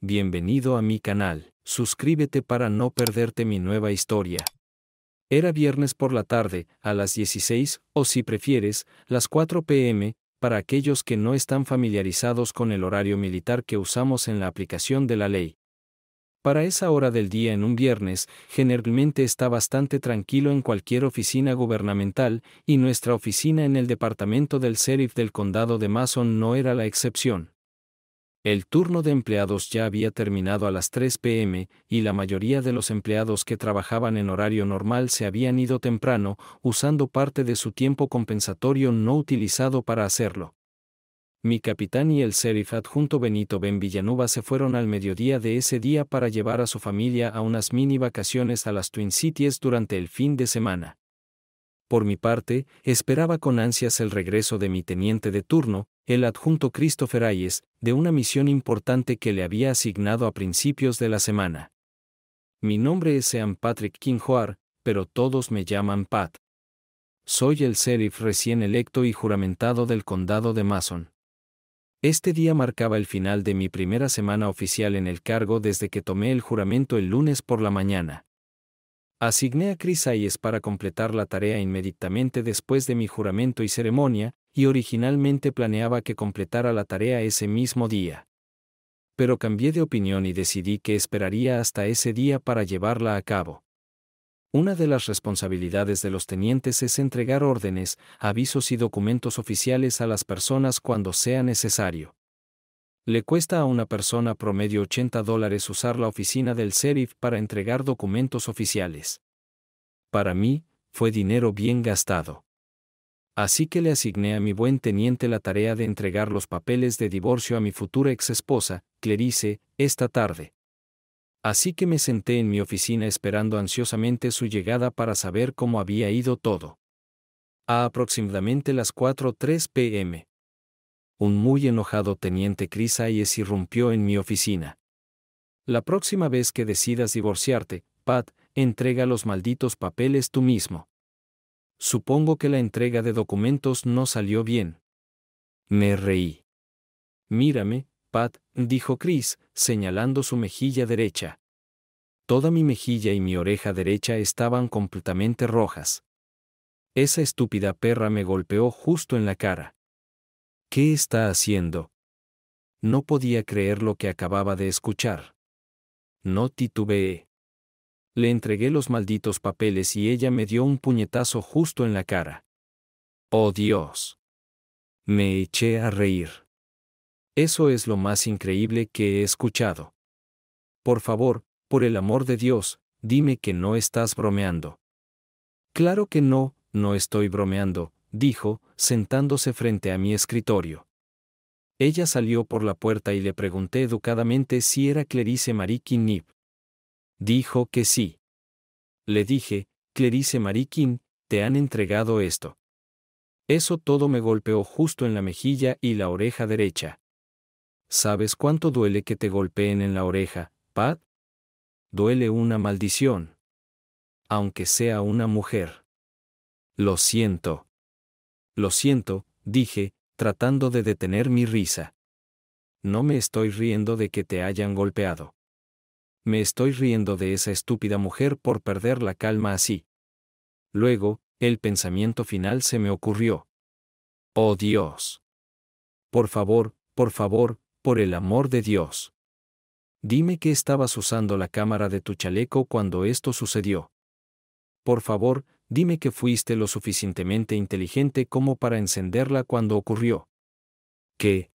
Bienvenido a mi canal, suscríbete para no perderte mi nueva historia. Era viernes por la tarde, a las 16, o si prefieres, las 4 pm, para aquellos que no están familiarizados con el horario militar que usamos en la aplicación de la ley. Para esa hora del día en un viernes, generalmente está bastante tranquilo en cualquier oficina gubernamental, y nuestra oficina en el departamento del Sheriff del condado de Mason no era la excepción. El turno de empleados ya había terminado a las 3 pm y la mayoría de los empleados que trabajaban en horario normal se habían ido temprano, usando parte de su tiempo compensatorio no utilizado para hacerlo. Mi capitán y el sheriff adjunto Benito Ben Villanueva se fueron al mediodía de ese día para llevar a su familia a unas mini vacaciones a las Twin Cities durante el fin de semana. Por mi parte, esperaba con ansias el regreso de mi teniente de turno, el adjunto Christopher Ayes, de una misión importante que le había asignado a principios de la semana. Mi nombre es Sean Patrick Kinghoar, pero todos me llaman Pat. Soy el sheriff recién electo y juramentado del condado de Mason. Este día marcaba el final de mi primera semana oficial en el cargo desde que tomé el juramento el lunes por la mañana. Asigné a es para completar la tarea inmediatamente después de mi juramento y ceremonia, y originalmente planeaba que completara la tarea ese mismo día. Pero cambié de opinión y decidí que esperaría hasta ese día para llevarla a cabo. Una de las responsabilidades de los tenientes es entregar órdenes, avisos y documentos oficiales a las personas cuando sea necesario le cuesta a una persona promedio 80 dólares usar la oficina del sheriff para entregar documentos oficiales. Para mí, fue dinero bien gastado. Así que le asigné a mi buen teniente la tarea de entregar los papeles de divorcio a mi futura exesposa, Clerice, esta tarde. Así que me senté en mi oficina esperando ansiosamente su llegada para saber cómo había ido todo. A aproximadamente las 4.03 pm un muy enojado teniente y es irrumpió en mi oficina. La próxima vez que decidas divorciarte, Pat, entrega los malditos papeles tú mismo. Supongo que la entrega de documentos no salió bien. Me reí. Mírame, Pat, dijo Chris, señalando su mejilla derecha. Toda mi mejilla y mi oreja derecha estaban completamente rojas. Esa estúpida perra me golpeó justo en la cara. ¿Qué está haciendo? No podía creer lo que acababa de escuchar. No titubeé. Le entregué los malditos papeles y ella me dio un puñetazo justo en la cara. ¡Oh Dios! Me eché a reír. Eso es lo más increíble que he escuchado. Por favor, por el amor de Dios, dime que no estás bromeando. Claro que no, no estoy bromeando, dijo, sentándose frente a mi escritorio. Ella salió por la puerta y le pregunté educadamente si era Clarice Marie Dijo que sí. Le dije, Clarice Marikin te han entregado esto. Eso todo me golpeó justo en la mejilla y la oreja derecha. ¿Sabes cuánto duele que te golpeen en la oreja, Pat? Duele una maldición. Aunque sea una mujer. Lo siento. Lo siento, dije, tratando de detener mi risa. No me estoy riendo de que te hayan golpeado. Me estoy riendo de esa estúpida mujer por perder la calma así. Luego, el pensamiento final se me ocurrió. Oh Dios. Por favor, por favor, por el amor de Dios. Dime que estabas usando la cámara de tu chaleco cuando esto sucedió. Por favor, dime que fuiste lo suficientemente inteligente como para encenderla cuando ocurrió. ¿Qué?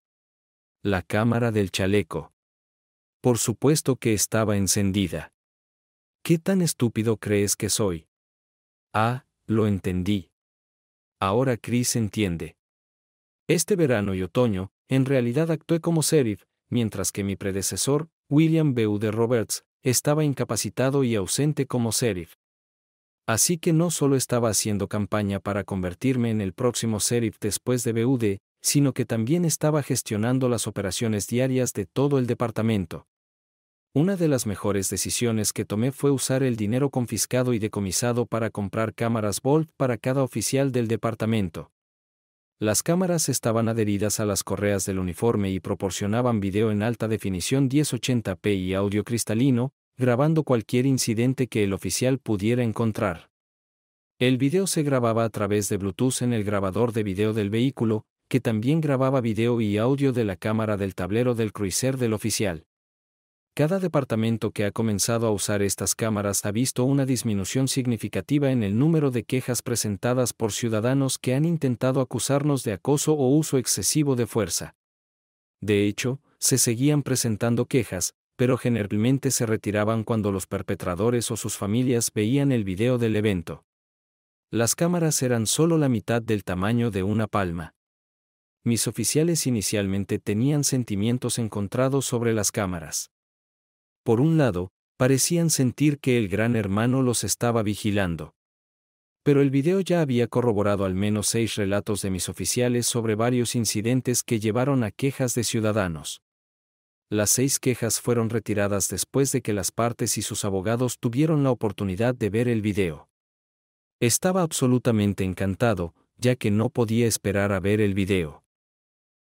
La cámara del chaleco. Por supuesto que estaba encendida. ¿Qué tan estúpido crees que soy? Ah, lo entendí. Ahora Chris entiende. Este verano y otoño, en realidad actué como sheriff, mientras que mi predecesor, William de Roberts, estaba incapacitado y ausente como sheriff. Así que no solo estaba haciendo campaña para convertirme en el próximo sheriff después de BUD, sino que también estaba gestionando las operaciones diarias de todo el departamento. Una de las mejores decisiones que tomé fue usar el dinero confiscado y decomisado para comprar cámaras Volt para cada oficial del departamento. Las cámaras estaban adheridas a las correas del uniforme y proporcionaban video en alta definición 1080p y audio cristalino, grabando cualquier incidente que el oficial pudiera encontrar. El video se grababa a través de Bluetooth en el grabador de video del vehículo, que también grababa video y audio de la cámara del tablero del cruiser del oficial. Cada departamento que ha comenzado a usar estas cámaras ha visto una disminución significativa en el número de quejas presentadas por ciudadanos que han intentado acusarnos de acoso o uso excesivo de fuerza. De hecho, se seguían presentando quejas, pero generalmente se retiraban cuando los perpetradores o sus familias veían el video del evento. Las cámaras eran solo la mitad del tamaño de una palma. Mis oficiales inicialmente tenían sentimientos encontrados sobre las cámaras. Por un lado, parecían sentir que el gran hermano los estaba vigilando. Pero el video ya había corroborado al menos seis relatos de mis oficiales sobre varios incidentes que llevaron a quejas de ciudadanos las seis quejas fueron retiradas después de que las partes y sus abogados tuvieron la oportunidad de ver el video. Estaba absolutamente encantado, ya que no podía esperar a ver el video.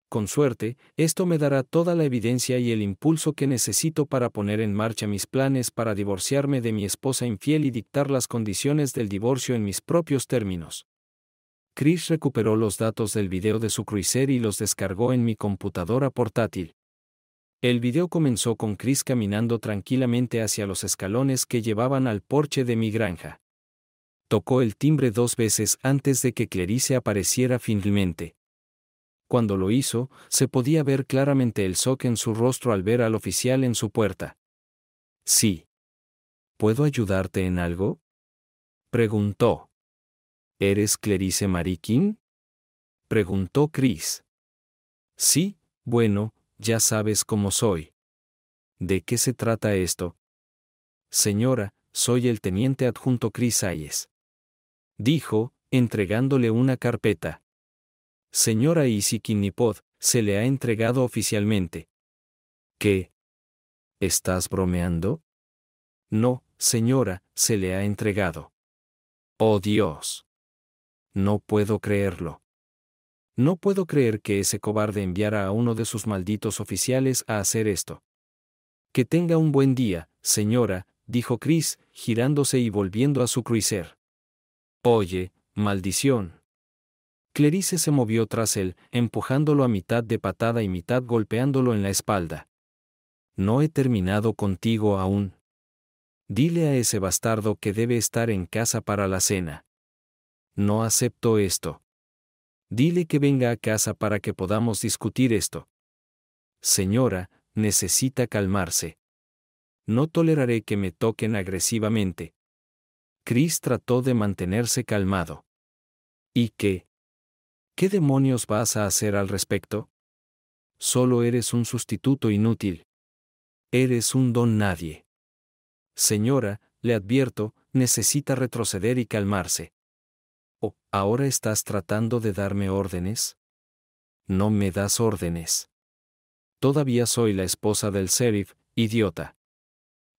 Con suerte, esto me dará toda la evidencia y el impulso que necesito para poner en marcha mis planes para divorciarme de mi esposa infiel y dictar las condiciones del divorcio en mis propios términos. Chris recuperó los datos del video de su cruiser y los descargó en mi computadora portátil. El video comenzó con Chris caminando tranquilamente hacia los escalones que llevaban al porche de mi granja. Tocó el timbre dos veces antes de que Clarice apareciera finalmente. Cuando lo hizo, se podía ver claramente el shock en su rostro al ver al oficial en su puerta. Sí. ¿Puedo ayudarte en algo? preguntó. ¿Eres Clarice Mariquín? preguntó Chris. Sí, bueno, ya sabes cómo soy. ¿De qué se trata esto? Señora, soy el teniente adjunto Cris Dijo, entregándole una carpeta. Señora Isikinipod, se le ha entregado oficialmente. ¿Qué? ¿Estás bromeando? No, señora, se le ha entregado. Oh Dios. No puedo creerlo. No puedo creer que ese cobarde enviara a uno de sus malditos oficiales a hacer esto. Que tenga un buen día, señora, dijo Chris, girándose y volviendo a su cruiser. Oye, maldición. Clerice se movió tras él, empujándolo a mitad de patada y mitad golpeándolo en la espalda. No he terminado contigo aún. Dile a ese bastardo que debe estar en casa para la cena. No acepto esto. Dile que venga a casa para que podamos discutir esto. Señora, necesita calmarse. No toleraré que me toquen agresivamente. Chris trató de mantenerse calmado. ¿Y qué? ¿Qué demonios vas a hacer al respecto? Solo eres un sustituto inútil. Eres un don nadie. Señora, le advierto, necesita retroceder y calmarse. Oh, ahora estás tratando de darme órdenes? No me das órdenes. Todavía soy la esposa del sheriff, idiota.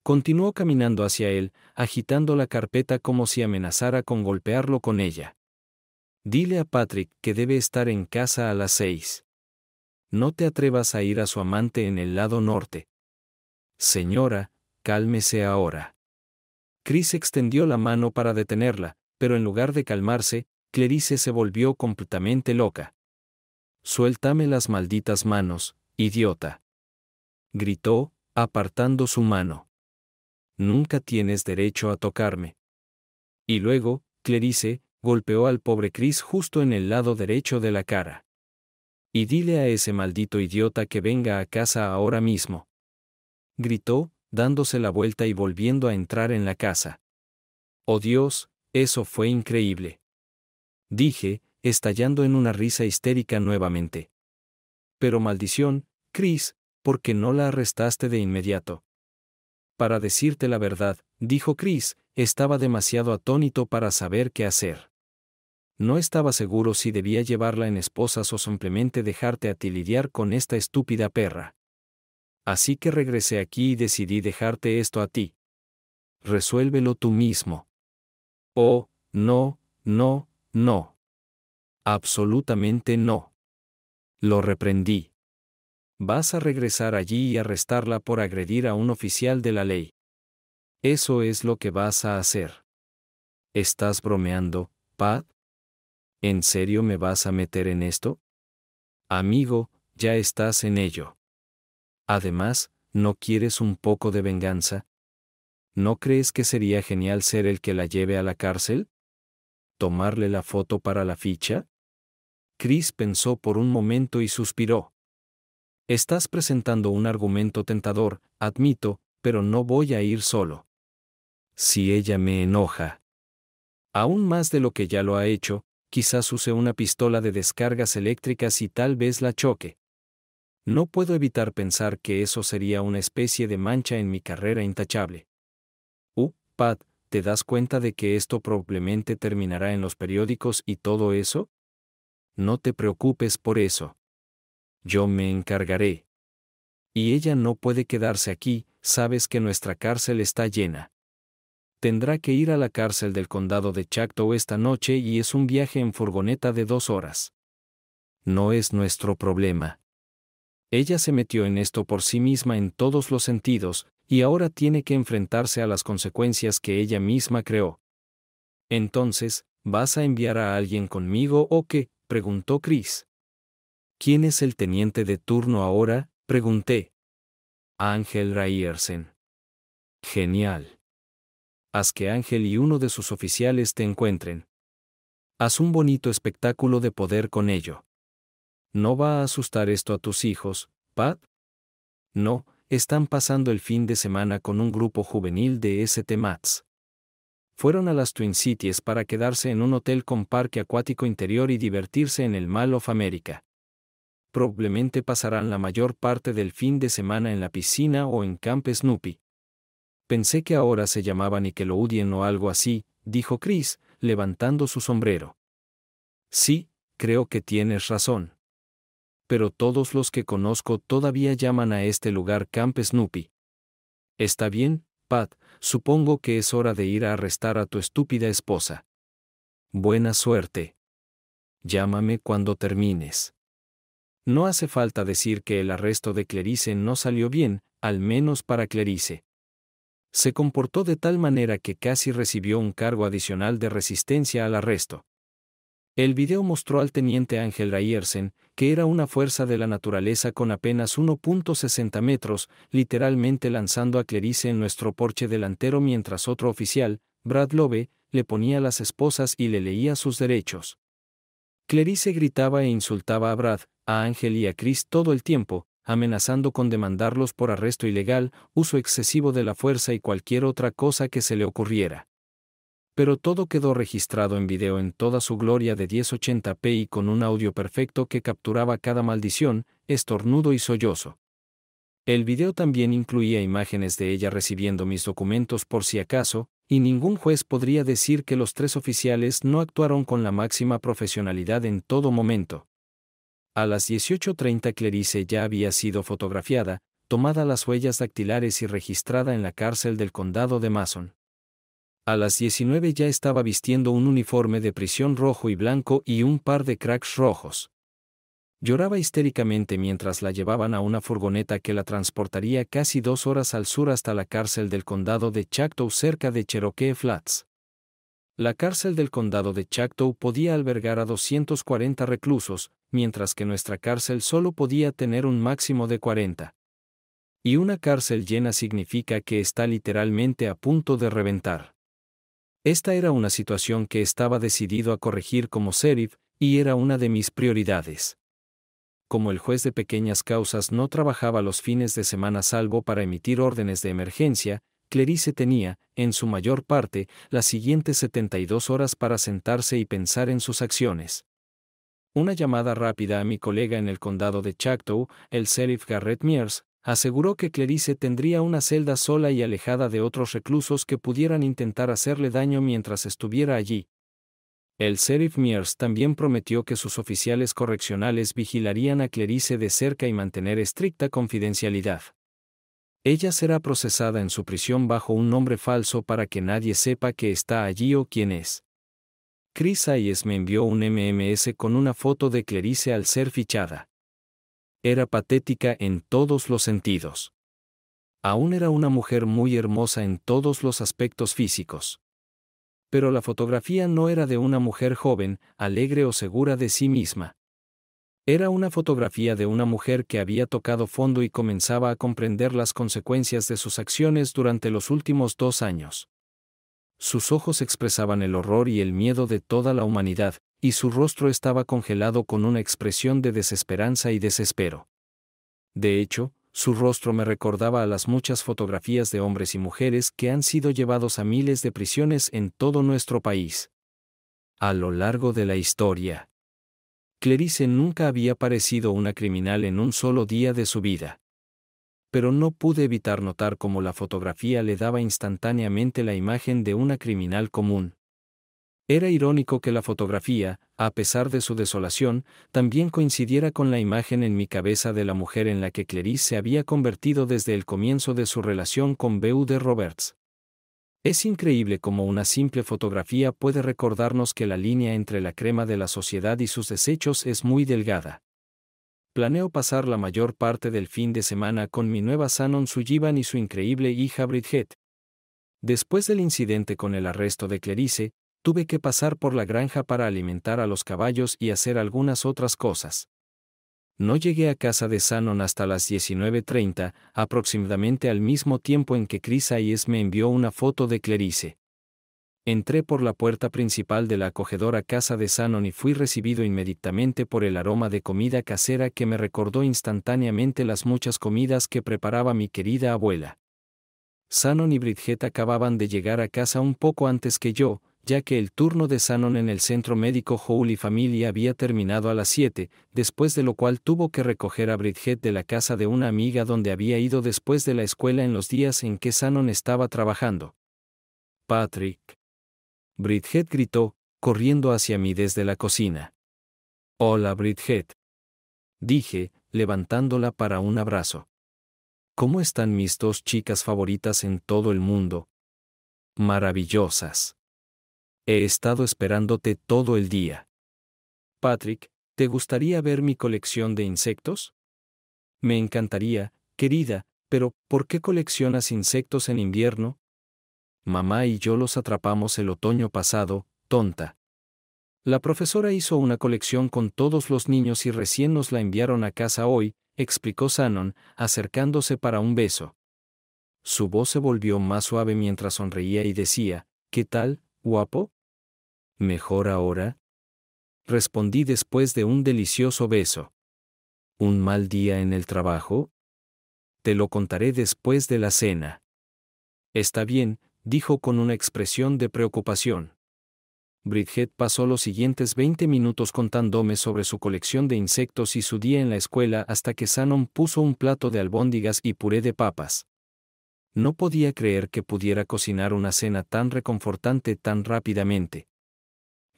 Continuó caminando hacia él, agitando la carpeta como si amenazara con golpearlo con ella. Dile a Patrick que debe estar en casa a las seis. No te atrevas a ir a su amante en el lado norte. Señora, cálmese ahora. Chris extendió la mano para detenerla, pero en lugar de calmarse, Clerice se volvió completamente loca. Suéltame las malditas manos, idiota. Gritó, apartando su mano. Nunca tienes derecho a tocarme. Y luego, Clerice, golpeó al pobre Chris justo en el lado derecho de la cara. Y dile a ese maldito idiota que venga a casa ahora mismo. Gritó, dándose la vuelta y volviendo a entrar en la casa. Oh Dios, eso fue increíble. Dije, estallando en una risa histérica nuevamente. Pero maldición, Chris, qué no la arrestaste de inmediato. Para decirte la verdad, dijo Chris, estaba demasiado atónito para saber qué hacer. No estaba seguro si debía llevarla en esposas o simplemente dejarte a ti lidiar con esta estúpida perra. Así que regresé aquí y decidí dejarte esto a ti. Resuélvelo tú mismo. Oh, no, no, no. Absolutamente no. Lo reprendí. Vas a regresar allí y arrestarla por agredir a un oficial de la ley. Eso es lo que vas a hacer. ¿Estás bromeando, Pat? ¿En serio me vas a meter en esto? Amigo, ya estás en ello. Además, ¿no quieres un poco de venganza? ¿No crees que sería genial ser el que la lleve a la cárcel? ¿Tomarle la foto para la ficha? Chris pensó por un momento y suspiró. Estás presentando un argumento tentador, admito, pero no voy a ir solo. Si ella me enoja. Aún más de lo que ya lo ha hecho, quizás use una pistola de descargas eléctricas y tal vez la choque. No puedo evitar pensar que eso sería una especie de mancha en mi carrera intachable. «Pat, ¿te das cuenta de que esto probablemente terminará en los periódicos y todo eso? No te preocupes por eso. Yo me encargaré. Y ella no puede quedarse aquí, sabes que nuestra cárcel está llena. Tendrá que ir a la cárcel del condado de Chacto esta noche y es un viaje en furgoneta de dos horas. No es nuestro problema. Ella se metió en esto por sí misma en todos los sentidos, y ahora tiene que enfrentarse a las consecuencias que ella misma creó. Entonces, ¿vas a enviar a alguien conmigo o qué? preguntó Chris. ¿Quién es el teniente de turno ahora? pregunté. Ángel Raiersen. Genial. Haz que Ángel y uno de sus oficiales te encuentren. Haz un bonito espectáculo de poder con ello. ¿No va a asustar esto a tus hijos, Pat? No, están pasando el fin de semana con un grupo juvenil de ST Mats. Fueron a las Twin Cities para quedarse en un hotel con parque acuático interior y divertirse en el Mall of America. Probablemente pasarán la mayor parte del fin de semana en la piscina o en Camp Snoopy. Pensé que ahora se llamaban y que lo o algo así, dijo Chris, levantando su sombrero. Sí, creo que tienes razón pero todos los que conozco todavía llaman a este lugar Camp Snoopy. Está bien, Pat, supongo que es hora de ir a arrestar a tu estúpida esposa. Buena suerte. Llámame cuando termines. No hace falta decir que el arresto de Clerice no salió bien, al menos para Clarice. Se comportó de tal manera que casi recibió un cargo adicional de resistencia al arresto. El video mostró al teniente Ángel Rayersen, que era una fuerza de la naturaleza con apenas 1.60 metros, literalmente lanzando a Clerice en nuestro porche delantero mientras otro oficial, Brad Lobe, le ponía las esposas y le leía sus derechos. Clarice gritaba e insultaba a Brad, a Ángel y a Chris todo el tiempo, amenazando con demandarlos por arresto ilegal, uso excesivo de la fuerza y cualquier otra cosa que se le ocurriera pero todo quedó registrado en video en toda su gloria de 1080p y con un audio perfecto que capturaba cada maldición, estornudo y sollozo. El video también incluía imágenes de ella recibiendo mis documentos por si acaso, y ningún juez podría decir que los tres oficiales no actuaron con la máxima profesionalidad en todo momento. A las 18.30 Clarice ya había sido fotografiada, tomada las huellas dactilares y registrada en la cárcel del condado de Mason. A las 19 ya estaba vistiendo un uniforme de prisión rojo y blanco y un par de cracks rojos. Lloraba histéricamente mientras la llevaban a una furgoneta que la transportaría casi dos horas al sur hasta la cárcel del condado de Chactow cerca de Cherokee Flats. La cárcel del condado de Chactow podía albergar a 240 reclusos, mientras que nuestra cárcel solo podía tener un máximo de 40. Y una cárcel llena significa que está literalmente a punto de reventar. Esta era una situación que estaba decidido a corregir como sheriff, y era una de mis prioridades. Como el juez de pequeñas causas no trabajaba los fines de semana salvo para emitir órdenes de emergencia, Clerice tenía, en su mayor parte, las siguientes 72 horas para sentarse y pensar en sus acciones. Una llamada rápida a mi colega en el condado de Chactow, el sheriff Garrett Mears, aseguró que Clarice tendría una celda sola y alejada de otros reclusos que pudieran intentar hacerle daño mientras estuviera allí. El sheriff Mears también prometió que sus oficiales correccionales vigilarían a Clarice de cerca y mantener estricta confidencialidad. Ella será procesada en su prisión bajo un nombre falso para que nadie sepa que está allí o quién es. Chris Ayes me envió un MMS con una foto de Clarice al ser fichada. Era patética en todos los sentidos. Aún era una mujer muy hermosa en todos los aspectos físicos. Pero la fotografía no era de una mujer joven, alegre o segura de sí misma. Era una fotografía de una mujer que había tocado fondo y comenzaba a comprender las consecuencias de sus acciones durante los últimos dos años. Sus ojos expresaban el horror y el miedo de toda la humanidad, y su rostro estaba congelado con una expresión de desesperanza y desespero. De hecho, su rostro me recordaba a las muchas fotografías de hombres y mujeres que han sido llevados a miles de prisiones en todo nuestro país. A lo largo de la historia, Clarice nunca había parecido una criminal en un solo día de su vida. Pero no pude evitar notar cómo la fotografía le daba instantáneamente la imagen de una criminal común, era irónico que la fotografía, a pesar de su desolación, también coincidiera con la imagen en mi cabeza de la mujer en la que Clarice se había convertido desde el comienzo de su relación con BUD de Roberts. Es increíble cómo una simple fotografía puede recordarnos que la línea entre la crema de la sociedad y sus desechos es muy delgada. Planeo pasar la mayor parte del fin de semana con mi nueva Sanon Sullivan y su increíble hija Bridget. Después del incidente con el arresto de Clarice, tuve que pasar por la granja para alimentar a los caballos y hacer algunas otras cosas. No llegué a casa de Sanon hasta las 19.30, aproximadamente al mismo tiempo en que Chris Ayes me envió una foto de Clarice. Entré por la puerta principal de la acogedora casa de Sanon y fui recibido inmediatamente por el aroma de comida casera que me recordó instantáneamente las muchas comidas que preparaba mi querida abuela. Sanon y Bridget acababan de llegar a casa un poco antes que yo, ya que el turno de Shannon en el centro médico Howley Family había terminado a las 7, después de lo cual tuvo que recoger a Bridget de la casa de una amiga donde había ido después de la escuela en los días en que Shannon estaba trabajando. Patrick. Bridget gritó, corriendo hacia mí desde la cocina. Hola Bridget. Dije, levantándola para un abrazo. ¿Cómo están mis dos chicas favoritas en todo el mundo? Maravillosas. He estado esperándote todo el día. Patrick, ¿te gustaría ver mi colección de insectos? Me encantaría, querida, pero ¿por qué coleccionas insectos en invierno? Mamá y yo los atrapamos el otoño pasado, tonta. La profesora hizo una colección con todos los niños y recién nos la enviaron a casa hoy, explicó Shannon, acercándose para un beso. Su voz se volvió más suave mientras sonreía y decía, ¿Qué tal, guapo? ¿Mejor ahora? Respondí después de un delicioso beso. ¿Un mal día en el trabajo? Te lo contaré después de la cena. Está bien, dijo con una expresión de preocupación. Bridget pasó los siguientes 20 minutos contándome sobre su colección de insectos y su día en la escuela hasta que Sanon puso un plato de albóndigas y puré de papas. No podía creer que pudiera cocinar una cena tan reconfortante tan rápidamente.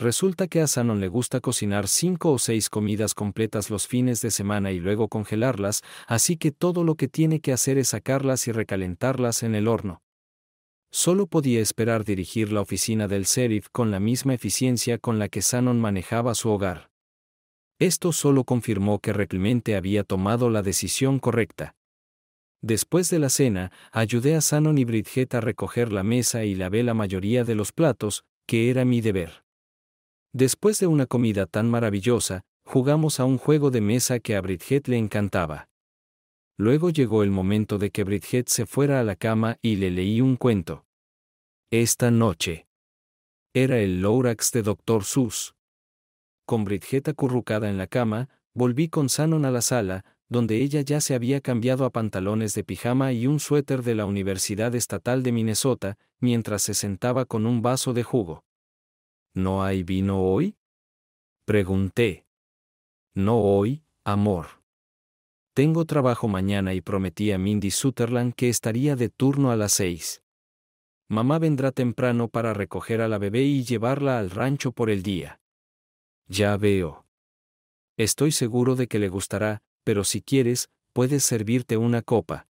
Resulta que a Sanon le gusta cocinar cinco o seis comidas completas los fines de semana y luego congelarlas, así que todo lo que tiene que hacer es sacarlas y recalentarlas en el horno. Solo podía esperar dirigir la oficina del sheriff con la misma eficiencia con la que Sanon manejaba su hogar. Esto solo confirmó que Reclemente había tomado la decisión correcta. Después de la cena, ayudé a Sanon y Bridget a recoger la mesa y lavé la mayoría de los platos, que era mi deber. Después de una comida tan maravillosa, jugamos a un juego de mesa que a Bridget le encantaba. Luego llegó el momento de que Bridget se fuera a la cama y le leí un cuento. Esta noche. Era el Lourax de Dr. Sus. Con Bridget acurrucada en la cama, volví con sanon a la sala, donde ella ya se había cambiado a pantalones de pijama y un suéter de la Universidad Estatal de Minnesota, mientras se sentaba con un vaso de jugo. ¿No hay vino hoy? Pregunté. No hoy, amor. Tengo trabajo mañana y prometí a Mindy Sutherland que estaría de turno a las seis. Mamá vendrá temprano para recoger a la bebé y llevarla al rancho por el día. Ya veo. Estoy seguro de que le gustará, pero si quieres, puedes servirte una copa.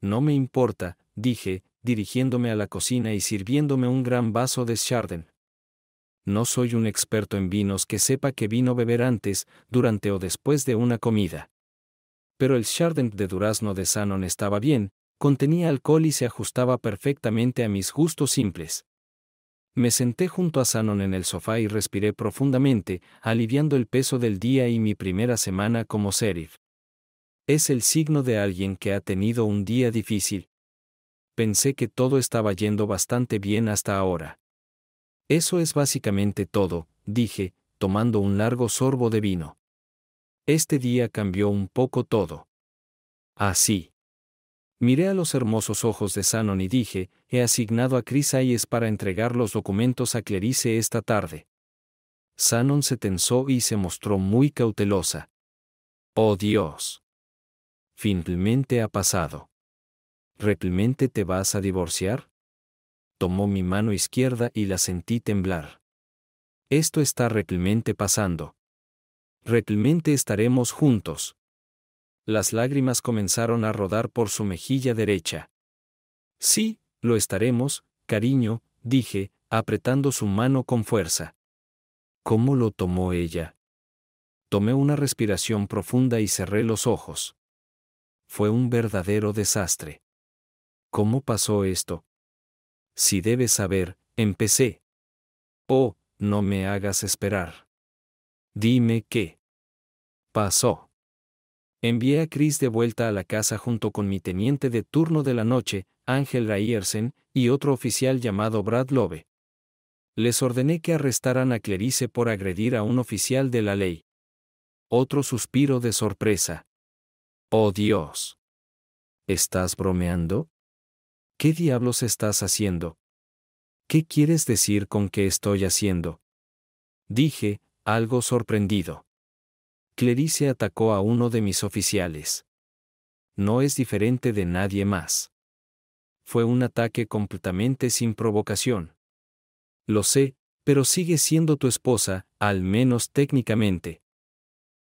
No me importa, dije, dirigiéndome a la cocina y sirviéndome un gran vaso de no soy un experto en vinos que sepa qué vino beber antes, durante o después de una comida. Pero el Chardonnay de durazno de Sanon estaba bien, contenía alcohol y se ajustaba perfectamente a mis gustos simples. Me senté junto a Sanon en el sofá y respiré profundamente, aliviando el peso del día y mi primera semana como sheriff. Es el signo de alguien que ha tenido un día difícil. Pensé que todo estaba yendo bastante bien hasta ahora. Eso es básicamente todo, dije, tomando un largo sorbo de vino. Este día cambió un poco todo. Así. Miré a los hermosos ojos de Sanon y dije, he asignado a Chris Ayes para entregar los documentos a Clarice esta tarde. Sanon se tensó y se mostró muy cautelosa. Oh Dios. Finalmente ha pasado. ¿Realmente te vas a divorciar? tomó mi mano izquierda y la sentí temblar. Esto está realmente pasando. Realmente estaremos juntos. Las lágrimas comenzaron a rodar por su mejilla derecha. Sí, lo estaremos, cariño, dije, apretando su mano con fuerza. ¿Cómo lo tomó ella? Tomé una respiración profunda y cerré los ojos. Fue un verdadero desastre. ¿Cómo pasó esto? si debes saber, empecé. Oh, no me hagas esperar. Dime qué. Pasó. Envié a Chris de vuelta a la casa junto con mi teniente de turno de la noche, Ángel Raiersen, y otro oficial llamado Brad Love. Les ordené que arrestaran a Clerice por agredir a un oficial de la ley. Otro suspiro de sorpresa. Oh Dios. ¿Estás bromeando? ¿Qué diablos estás haciendo? ¿Qué quieres decir con qué estoy haciendo? Dije, algo sorprendido. Clarice atacó a uno de mis oficiales. No es diferente de nadie más. Fue un ataque completamente sin provocación. Lo sé, pero sigue siendo tu esposa, al menos técnicamente.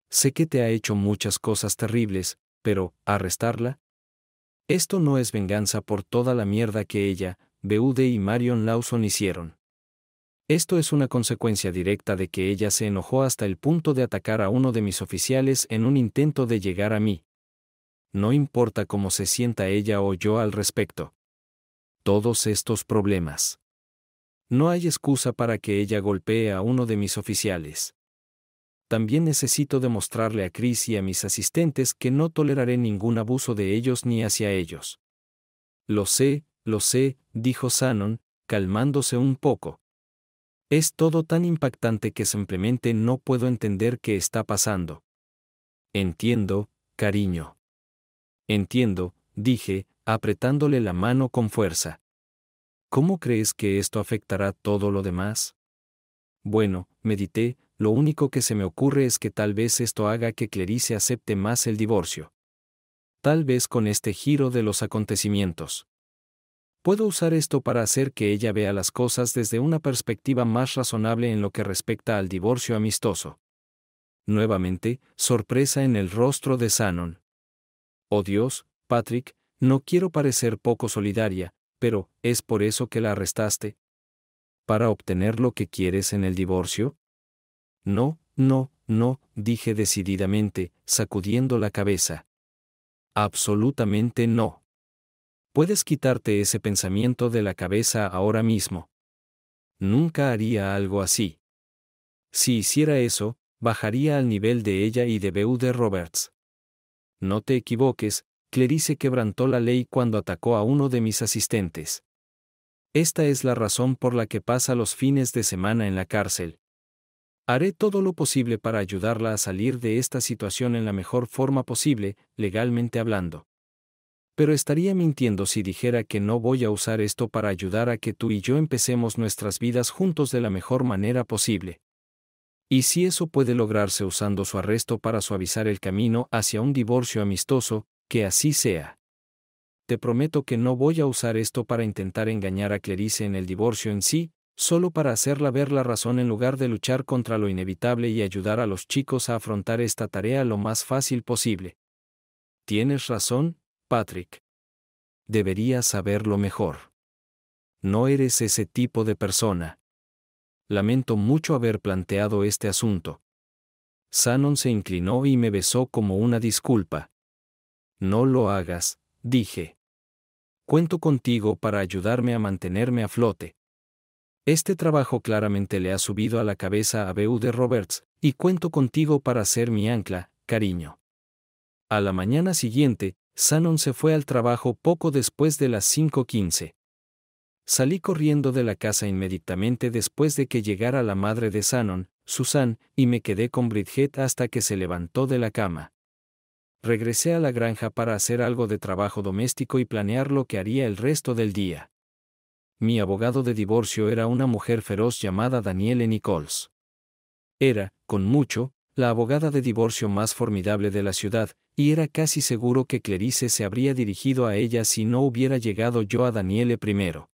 Sé que te ha hecho muchas cosas terribles, pero, ¿arrestarla? Esto no es venganza por toda la mierda que ella, BUD y Marion Lawson hicieron. Esto es una consecuencia directa de que ella se enojó hasta el punto de atacar a uno de mis oficiales en un intento de llegar a mí. No importa cómo se sienta ella o yo al respecto. Todos estos problemas. No hay excusa para que ella golpee a uno de mis oficiales también necesito demostrarle a Chris y a mis asistentes que no toleraré ningún abuso de ellos ni hacia ellos. Lo sé, lo sé, dijo Sanon, calmándose un poco. Es todo tan impactante que simplemente no puedo entender qué está pasando. Entiendo, cariño. Entiendo, dije, apretándole la mano con fuerza. ¿Cómo crees que esto afectará todo lo demás? Bueno, medité, lo único que se me ocurre es que tal vez esto haga que Clarice acepte más el divorcio. Tal vez con este giro de los acontecimientos. Puedo usar esto para hacer que ella vea las cosas desde una perspectiva más razonable en lo que respecta al divorcio amistoso. Nuevamente, sorpresa en el rostro de Shannon. Oh Dios, Patrick, no quiero parecer poco solidaria, pero ¿es por eso que la arrestaste? ¿Para obtener lo que quieres en el divorcio? No, no, no, dije decididamente, sacudiendo la cabeza. Absolutamente no. Puedes quitarte ese pensamiento de la cabeza ahora mismo. Nunca haría algo así. Si hiciera eso, bajaría al nivel de ella y de de Roberts. No te equivoques, Clarice quebrantó la ley cuando atacó a uno de mis asistentes. Esta es la razón por la que pasa los fines de semana en la cárcel, Haré todo lo posible para ayudarla a salir de esta situación en la mejor forma posible, legalmente hablando. Pero estaría mintiendo si dijera que no voy a usar esto para ayudar a que tú y yo empecemos nuestras vidas juntos de la mejor manera posible. Y si eso puede lograrse usando su arresto para suavizar el camino hacia un divorcio amistoso, que así sea. Te prometo que no voy a usar esto para intentar engañar a Clarice en el divorcio en sí, solo para hacerla ver la razón en lugar de luchar contra lo inevitable y ayudar a los chicos a afrontar esta tarea lo más fácil posible. Tienes razón, Patrick. Deberías saberlo mejor. No eres ese tipo de persona. Lamento mucho haber planteado este asunto. Shannon se inclinó y me besó como una disculpa. No lo hagas, dije. Cuento contigo para ayudarme a mantenerme a flote. Este trabajo claramente le ha subido a la cabeza a BU de Roberts, y cuento contigo para ser mi ancla, cariño. A la mañana siguiente, Shannon se fue al trabajo poco después de las 5.15. Salí corriendo de la casa inmediatamente después de que llegara la madre de Shannon, Susan, y me quedé con Bridget hasta que se levantó de la cama. Regresé a la granja para hacer algo de trabajo doméstico y planear lo que haría el resto del día. Mi abogado de divorcio era una mujer feroz llamada Danielle Nichols. Era, con mucho, la abogada de divorcio más formidable de la ciudad, y era casi seguro que Clerice se habría dirigido a ella si no hubiera llegado yo a Daniele primero.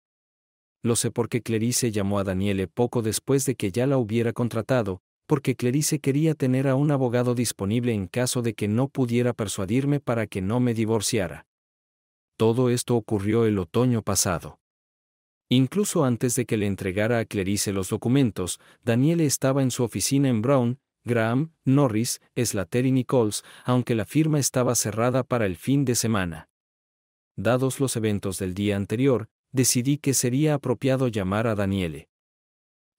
Lo sé porque Clerice llamó a Daniele poco después de que ya la hubiera contratado, porque Clerice quería tener a un abogado disponible en caso de que no pudiera persuadirme para que no me divorciara. Todo esto ocurrió el otoño pasado. Incluso antes de que le entregara a Clarice los documentos, Daniele estaba en su oficina en Brown, Graham, Norris, Slater y Nichols, aunque la firma estaba cerrada para el fin de semana. Dados los eventos del día anterior, decidí que sería apropiado llamar a Daniele.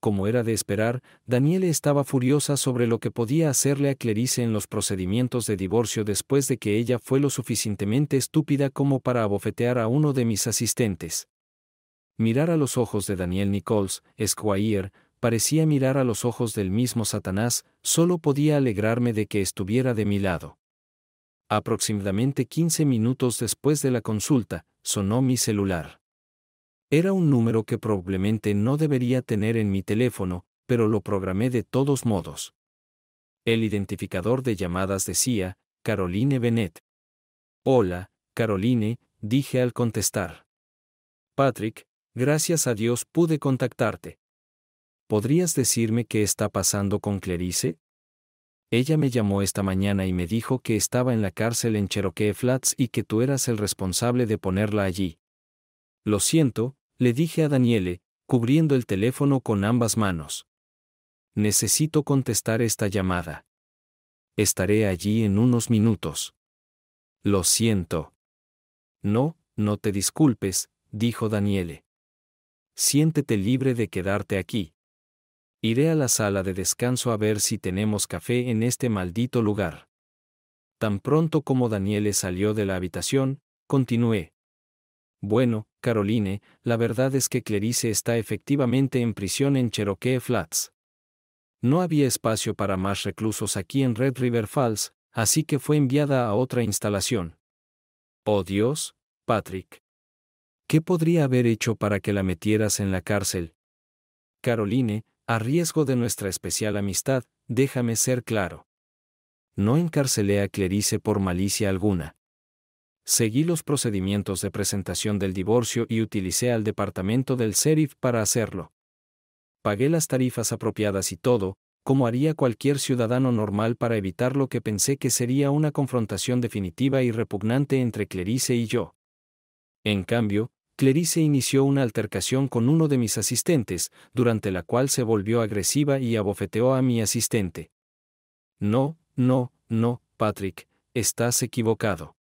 Como era de esperar, Daniele estaba furiosa sobre lo que podía hacerle a Clarice en los procedimientos de divorcio después de que ella fue lo suficientemente estúpida como para abofetear a uno de mis asistentes. Mirar a los ojos de Daniel Nichols, Esquire, parecía mirar a los ojos del mismo Satanás, solo podía alegrarme de que estuviera de mi lado. Aproximadamente 15 minutos después de la consulta, sonó mi celular. Era un número que probablemente no debería tener en mi teléfono, pero lo programé de todos modos. El identificador de llamadas decía, Caroline Bennett. Hola, Caroline, dije al contestar. Patrick, Gracias a Dios pude contactarte. ¿Podrías decirme qué está pasando con Clarice? Ella me llamó esta mañana y me dijo que estaba en la cárcel en Cherokee Flats y que tú eras el responsable de ponerla allí. Lo siento, le dije a Daniele, cubriendo el teléfono con ambas manos. Necesito contestar esta llamada. Estaré allí en unos minutos. Lo siento. No, no te disculpes, dijo Daniele siéntete libre de quedarte aquí. Iré a la sala de descanso a ver si tenemos café en este maldito lugar. Tan pronto como Daniele salió de la habitación, continué. Bueno, Caroline, la verdad es que Clarice está efectivamente en prisión en Cherokee Flats. No había espacio para más reclusos aquí en Red River Falls, así que fue enviada a otra instalación. Oh Dios, Patrick. ¿Qué podría haber hecho para que la metieras en la cárcel? Caroline, a riesgo de nuestra especial amistad, déjame ser claro. No encarcelé a Clarice por malicia alguna. Seguí los procedimientos de presentación del divorcio y utilicé al departamento del sheriff para hacerlo. Pagué las tarifas apropiadas y todo, como haría cualquier ciudadano normal para evitar lo que pensé que sería una confrontación definitiva y repugnante entre Clerice y yo. En cambio, Clarice inició una altercación con uno de mis asistentes, durante la cual se volvió agresiva y abofeteó a mi asistente. No, no, no, Patrick, estás equivocado.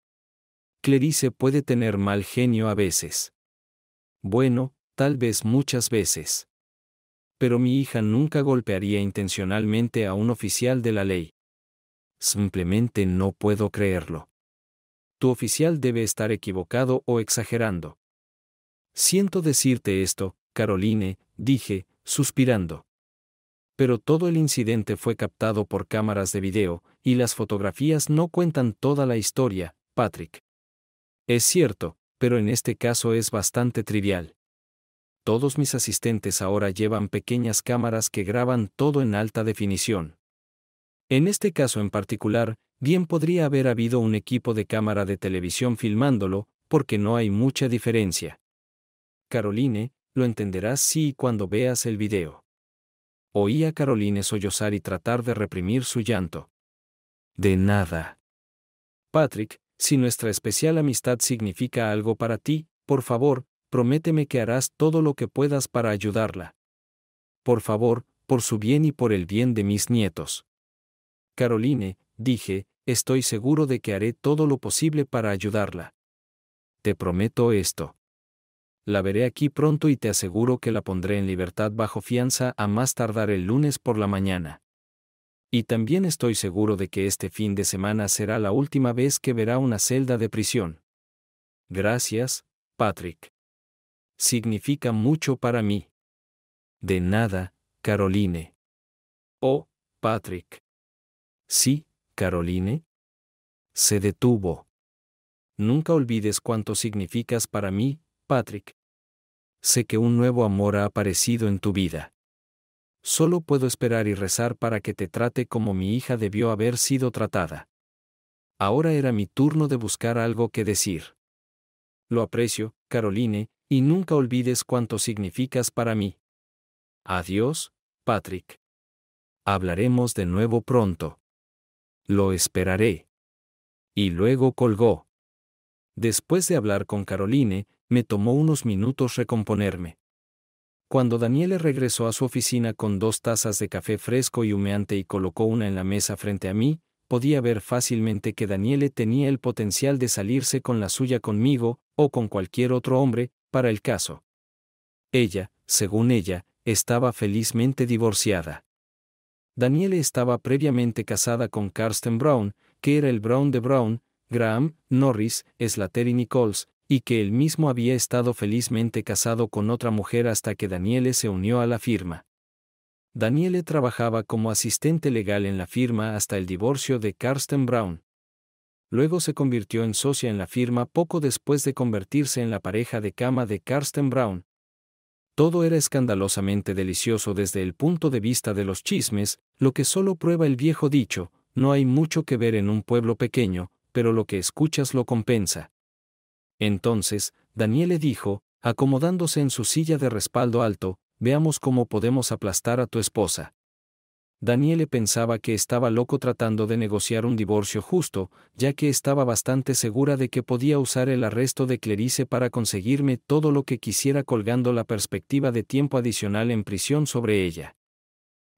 Clarice puede tener mal genio a veces. Bueno, tal vez muchas veces. Pero mi hija nunca golpearía intencionalmente a un oficial de la ley. Simplemente no puedo creerlo. Tu oficial debe estar equivocado o exagerando. Siento decirte esto, Caroline, dije, suspirando. Pero todo el incidente fue captado por cámaras de video, y las fotografías no cuentan toda la historia, Patrick. Es cierto, pero en este caso es bastante trivial. Todos mis asistentes ahora llevan pequeñas cámaras que graban todo en alta definición. En este caso en particular, bien podría haber habido un equipo de cámara de televisión filmándolo, porque no hay mucha diferencia. Caroline, lo entenderás si y cuando veas el video. Oí a Caroline sollozar y tratar de reprimir su llanto. De nada. Patrick, si nuestra especial amistad significa algo para ti, por favor, prométeme que harás todo lo que puedas para ayudarla. Por favor, por su bien y por el bien de mis nietos. Caroline, dije, estoy seguro de que haré todo lo posible para ayudarla. Te prometo esto. La veré aquí pronto y te aseguro que la pondré en libertad bajo fianza a más tardar el lunes por la mañana. Y también estoy seguro de que este fin de semana será la última vez que verá una celda de prisión. Gracias, Patrick. Significa mucho para mí. De nada, Caroline. Oh, Patrick. Sí, Caroline. Se detuvo. Nunca olvides cuánto significas para mí, Patrick. Sé que un nuevo amor ha aparecido en tu vida. Solo puedo esperar y rezar para que te trate como mi hija debió haber sido tratada. Ahora era mi turno de buscar algo que decir. Lo aprecio, Caroline, y nunca olvides cuánto significas para mí. Adiós, Patrick. Hablaremos de nuevo pronto. Lo esperaré. Y luego colgó. Después de hablar con Caroline, me tomó unos minutos recomponerme. Cuando Daniele regresó a su oficina con dos tazas de café fresco y humeante y colocó una en la mesa frente a mí, podía ver fácilmente que Daniele tenía el potencial de salirse con la suya conmigo, o con cualquier otro hombre, para el caso. Ella, según ella, estaba felizmente divorciada. Daniele estaba previamente casada con Karsten Brown, que era el Brown de Brown, Graham, Norris, Slater y Nichols, y que él mismo había estado felizmente casado con otra mujer hasta que Daniele se unió a la firma. Daniele trabajaba como asistente legal en la firma hasta el divorcio de Karsten Brown. Luego se convirtió en socia en la firma poco después de convertirse en la pareja de cama de Karsten Brown. Todo era escandalosamente delicioso desde el punto de vista de los chismes, lo que solo prueba el viejo dicho, no hay mucho que ver en un pueblo pequeño, pero lo que escuchas lo compensa. Entonces, Daniel le dijo, acomodándose en su silla de respaldo alto, veamos cómo podemos aplastar a tu esposa. Daniele pensaba que estaba loco tratando de negociar un divorcio justo, ya que estaba bastante segura de que podía usar el arresto de Clerice para conseguirme todo lo que quisiera colgando la perspectiva de tiempo adicional en prisión sobre ella.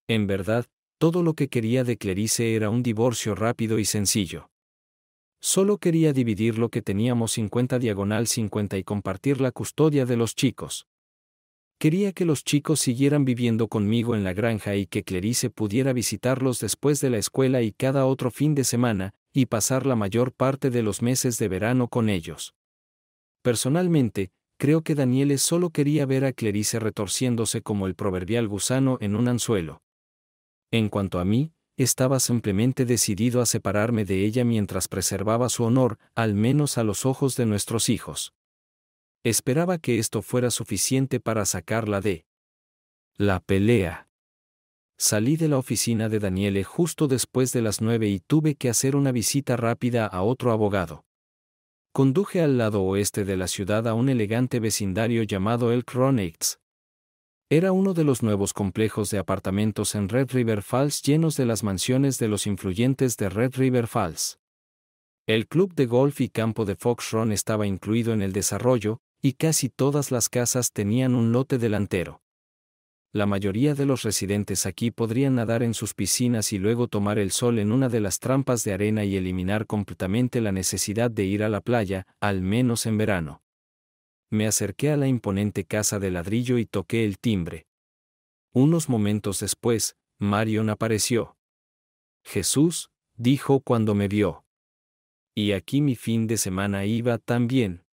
En verdad, todo lo que quería de Clerice era un divorcio rápido y sencillo. Solo quería dividir lo que teníamos 50 diagonal 50 y compartir la custodia de los chicos. Quería que los chicos siguieran viviendo conmigo en la granja y que Clarice pudiera visitarlos después de la escuela y cada otro fin de semana, y pasar la mayor parte de los meses de verano con ellos. Personalmente, creo que Daniele solo quería ver a Clarice retorciéndose como el proverbial gusano en un anzuelo. En cuanto a mí, estaba simplemente decidido a separarme de ella mientras preservaba su honor, al menos a los ojos de nuestros hijos. Esperaba que esto fuera suficiente para sacarla de la pelea. Salí de la oficina de Daniele justo después de las nueve y tuve que hacer una visita rápida a otro abogado. Conduje al lado oeste de la ciudad a un elegante vecindario llamado El era uno de los nuevos complejos de apartamentos en Red River Falls llenos de las mansiones de los influyentes de Red River Falls. El club de golf y campo de Fox Run estaba incluido en el desarrollo, y casi todas las casas tenían un lote delantero. La mayoría de los residentes aquí podrían nadar en sus piscinas y luego tomar el sol en una de las trampas de arena y eliminar completamente la necesidad de ir a la playa, al menos en verano me acerqué a la imponente casa de ladrillo y toqué el timbre. Unos momentos después, Marion apareció. Jesús, dijo cuando me vio. Y aquí mi fin de semana iba tan bien.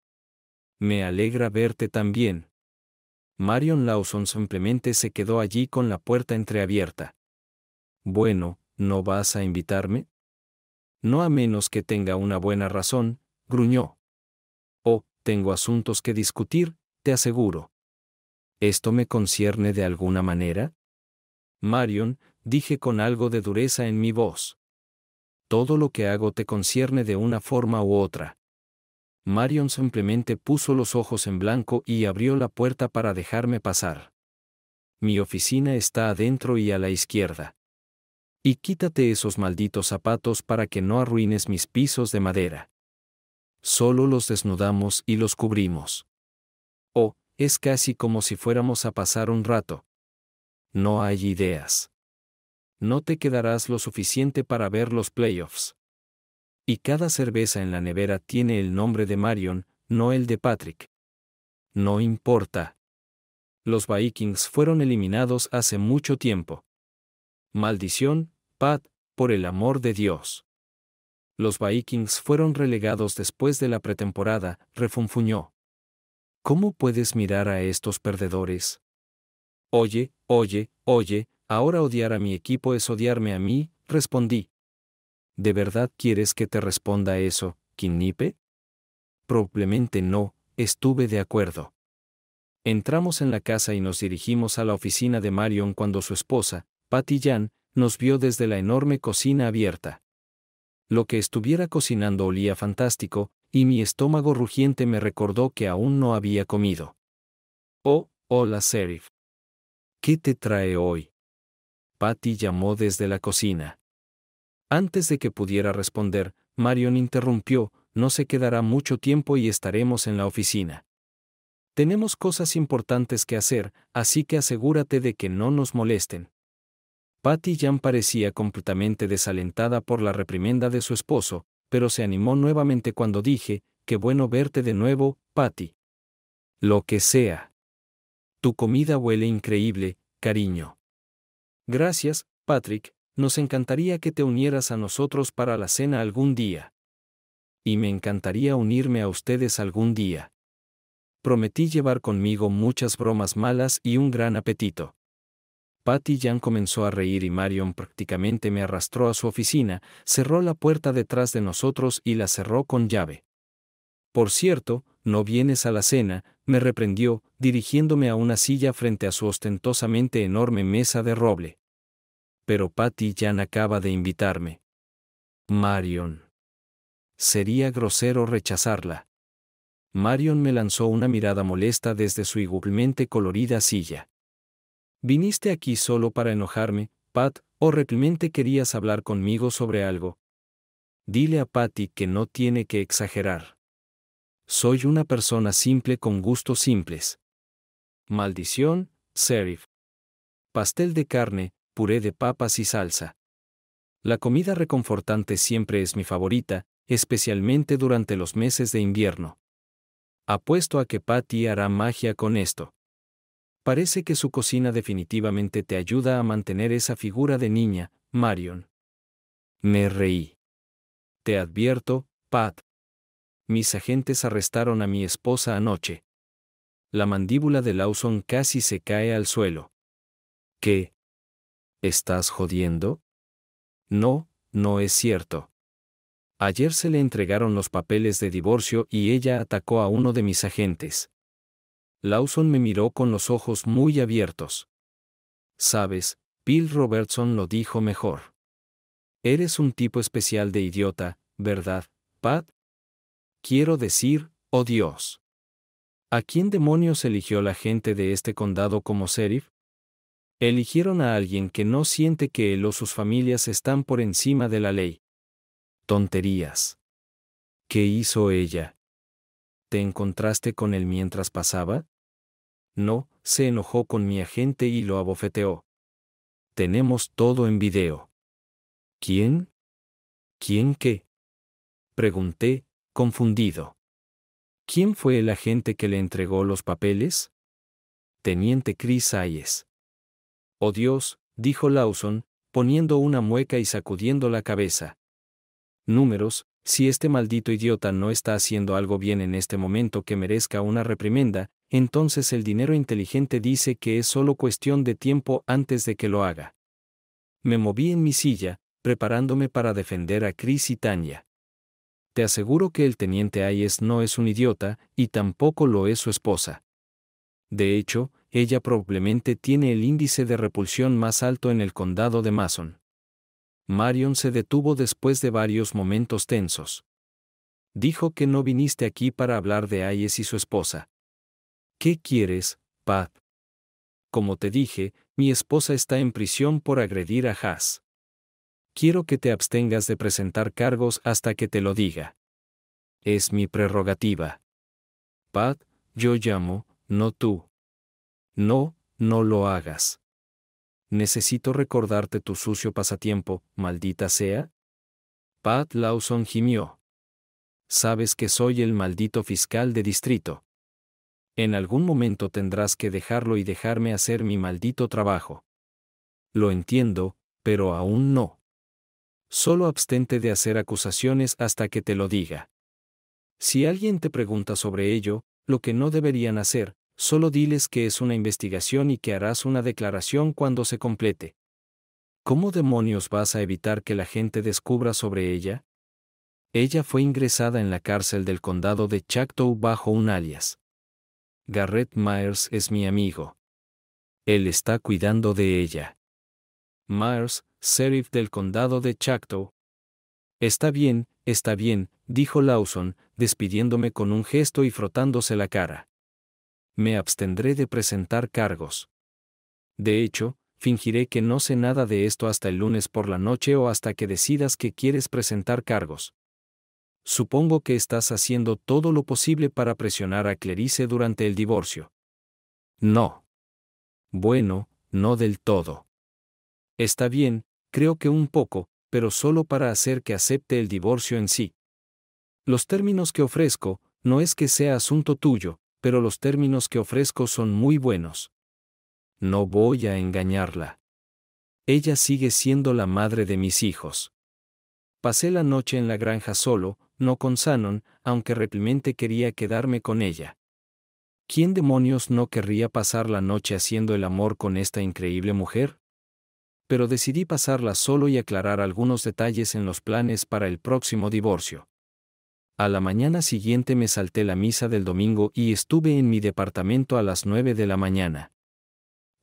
Me alegra verte también. Marion Lawson simplemente se quedó allí con la puerta entreabierta. Bueno, ¿no vas a invitarme? No a menos que tenga una buena razón, gruñó. Tengo asuntos que discutir, te aseguro. ¿Esto me concierne de alguna manera? Marion, dije con algo de dureza en mi voz. Todo lo que hago te concierne de una forma u otra. Marion simplemente puso los ojos en blanco y abrió la puerta para dejarme pasar. Mi oficina está adentro y a la izquierda. Y quítate esos malditos zapatos para que no arruines mis pisos de madera. Solo los desnudamos y los cubrimos. Oh, es casi como si fuéramos a pasar un rato. No hay ideas. No te quedarás lo suficiente para ver los playoffs. Y cada cerveza en la nevera tiene el nombre de Marion, no el de Patrick. No importa. Los Vikings fueron eliminados hace mucho tiempo. Maldición, Pat, por el amor de Dios los Vikings fueron relegados después de la pretemporada, refunfuñó. ¿Cómo puedes mirar a estos perdedores? Oye, oye, oye, ahora odiar a mi equipo es odiarme a mí, respondí. ¿De verdad quieres que te responda eso, Kinnipe? Probablemente no, estuve de acuerdo. Entramos en la casa y nos dirigimos a la oficina de Marion cuando su esposa, Patty Jan, nos vio desde la enorme cocina abierta lo que estuviera cocinando olía fantástico, y mi estómago rugiente me recordó que aún no había comido. Oh, hola, sheriff. ¿Qué te trae hoy? Patty llamó desde la cocina. Antes de que pudiera responder, Marion interrumpió, no se quedará mucho tiempo y estaremos en la oficina. Tenemos cosas importantes que hacer, así que asegúrate de que no nos molesten. Patty Jan parecía completamente desalentada por la reprimenda de su esposo, pero se animó nuevamente cuando dije, qué bueno verte de nuevo, Patty. Lo que sea. Tu comida huele increíble, cariño. Gracias, Patrick, nos encantaría que te unieras a nosotros para la cena algún día. Y me encantaría unirme a ustedes algún día. Prometí llevar conmigo muchas bromas malas y un gran apetito. Patty Jan comenzó a reír y Marion prácticamente me arrastró a su oficina, cerró la puerta detrás de nosotros y la cerró con llave. Por cierto, no vienes a la cena, me reprendió, dirigiéndome a una silla frente a su ostentosamente enorme mesa de roble. Pero Patty Jan acaba de invitarme. Marion. Sería grosero rechazarla. Marion me lanzó una mirada molesta desde su igualmente colorida silla. Viniste aquí solo para enojarme, Pat, o realmente querías hablar conmigo sobre algo. Dile a Patty que no tiene que exagerar. Soy una persona simple con gustos simples. Maldición, sheriff. Pastel de carne, puré de papas y salsa. La comida reconfortante siempre es mi favorita, especialmente durante los meses de invierno. Apuesto a que Patty hará magia con esto. Parece que su cocina definitivamente te ayuda a mantener esa figura de niña, Marion. Me reí. Te advierto, Pat. Mis agentes arrestaron a mi esposa anoche. La mandíbula de Lawson casi se cae al suelo. ¿Qué? ¿Estás jodiendo? No, no es cierto. Ayer se le entregaron los papeles de divorcio y ella atacó a uno de mis agentes. Lawson me miró con los ojos muy abiertos. Sabes, Bill Robertson lo dijo mejor. Eres un tipo especial de idiota, ¿verdad, Pat? Quiero decir, oh Dios. ¿A quién demonios eligió la gente de este condado como sheriff? Eligieron a alguien que no siente que él o sus familias están por encima de la ley. Tonterías. ¿Qué hizo ella? ¿Te encontraste con él mientras pasaba? No, se enojó con mi agente y lo abofeteó. Tenemos todo en video. ¿Quién? ¿Quién qué? Pregunté, confundido. ¿Quién fue el agente que le entregó los papeles? Teniente Chris Hayes. Oh Dios, dijo Lawson, poniendo una mueca y sacudiendo la cabeza. Números, si este maldito idiota no está haciendo algo bien en este momento que merezca una reprimenda, entonces el dinero inteligente dice que es solo cuestión de tiempo antes de que lo haga. Me moví en mi silla, preparándome para defender a Chris y Tanya. Te aseguro que el teniente Ayes no es un idiota, y tampoco lo es su esposa. De hecho, ella probablemente tiene el índice de repulsión más alto en el condado de Mason. Marion se detuvo después de varios momentos tensos. Dijo que no viniste aquí para hablar de Ayes y su esposa. ¿Qué quieres, Pat? Como te dije, mi esposa está en prisión por agredir a Haas. Quiero que te abstengas de presentar cargos hasta que te lo diga. Es mi prerrogativa. Pat, yo llamo, no tú. No, no lo hagas. Necesito recordarte tu sucio pasatiempo, maldita sea. Pat Lawson gimió. Sabes que soy el maldito fiscal de distrito. En algún momento tendrás que dejarlo y dejarme hacer mi maldito trabajo. Lo entiendo, pero aún no. Solo abstente de hacer acusaciones hasta que te lo diga. Si alguien te pregunta sobre ello, lo que no deberían hacer, solo diles que es una investigación y que harás una declaración cuando se complete. ¿Cómo demonios vas a evitar que la gente descubra sobre ella? Ella fue ingresada en la cárcel del condado de Chactow bajo un alias. Garrett Myers es mi amigo. Él está cuidando de ella. Myers, sheriff del condado de Chactow. Está bien, está bien, dijo Lawson, despidiéndome con un gesto y frotándose la cara me abstendré de presentar cargos. De hecho, fingiré que no sé nada de esto hasta el lunes por la noche o hasta que decidas que quieres presentar cargos. Supongo que estás haciendo todo lo posible para presionar a Clarice durante el divorcio. No. Bueno, no del todo. Está bien, creo que un poco, pero solo para hacer que acepte el divorcio en sí. Los términos que ofrezco, no es que sea asunto tuyo, pero los términos que ofrezco son muy buenos. No voy a engañarla. Ella sigue siendo la madre de mis hijos. Pasé la noche en la granja solo, no con Sanon, aunque realmente quería quedarme con ella. ¿Quién demonios no querría pasar la noche haciendo el amor con esta increíble mujer? Pero decidí pasarla solo y aclarar algunos detalles en los planes para el próximo divorcio. A la mañana siguiente me salté la misa del domingo y estuve en mi departamento a las 9 de la mañana.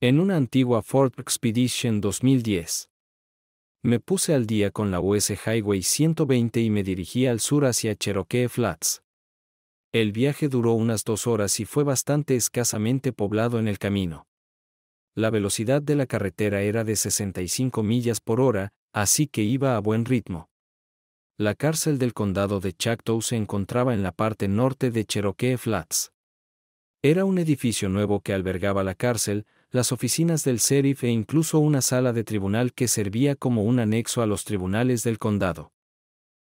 En una antigua Ford Expedition 2010. Me puse al día con la US Highway 120 y me dirigí al sur hacia Cherokee Flats. El viaje duró unas dos horas y fue bastante escasamente poblado en el camino. La velocidad de la carretera era de 65 millas por hora, así que iba a buen ritmo la cárcel del condado de Chactow se encontraba en la parte norte de Cherokee Flats. Era un edificio nuevo que albergaba la cárcel, las oficinas del sheriff e incluso una sala de tribunal que servía como un anexo a los tribunales del condado.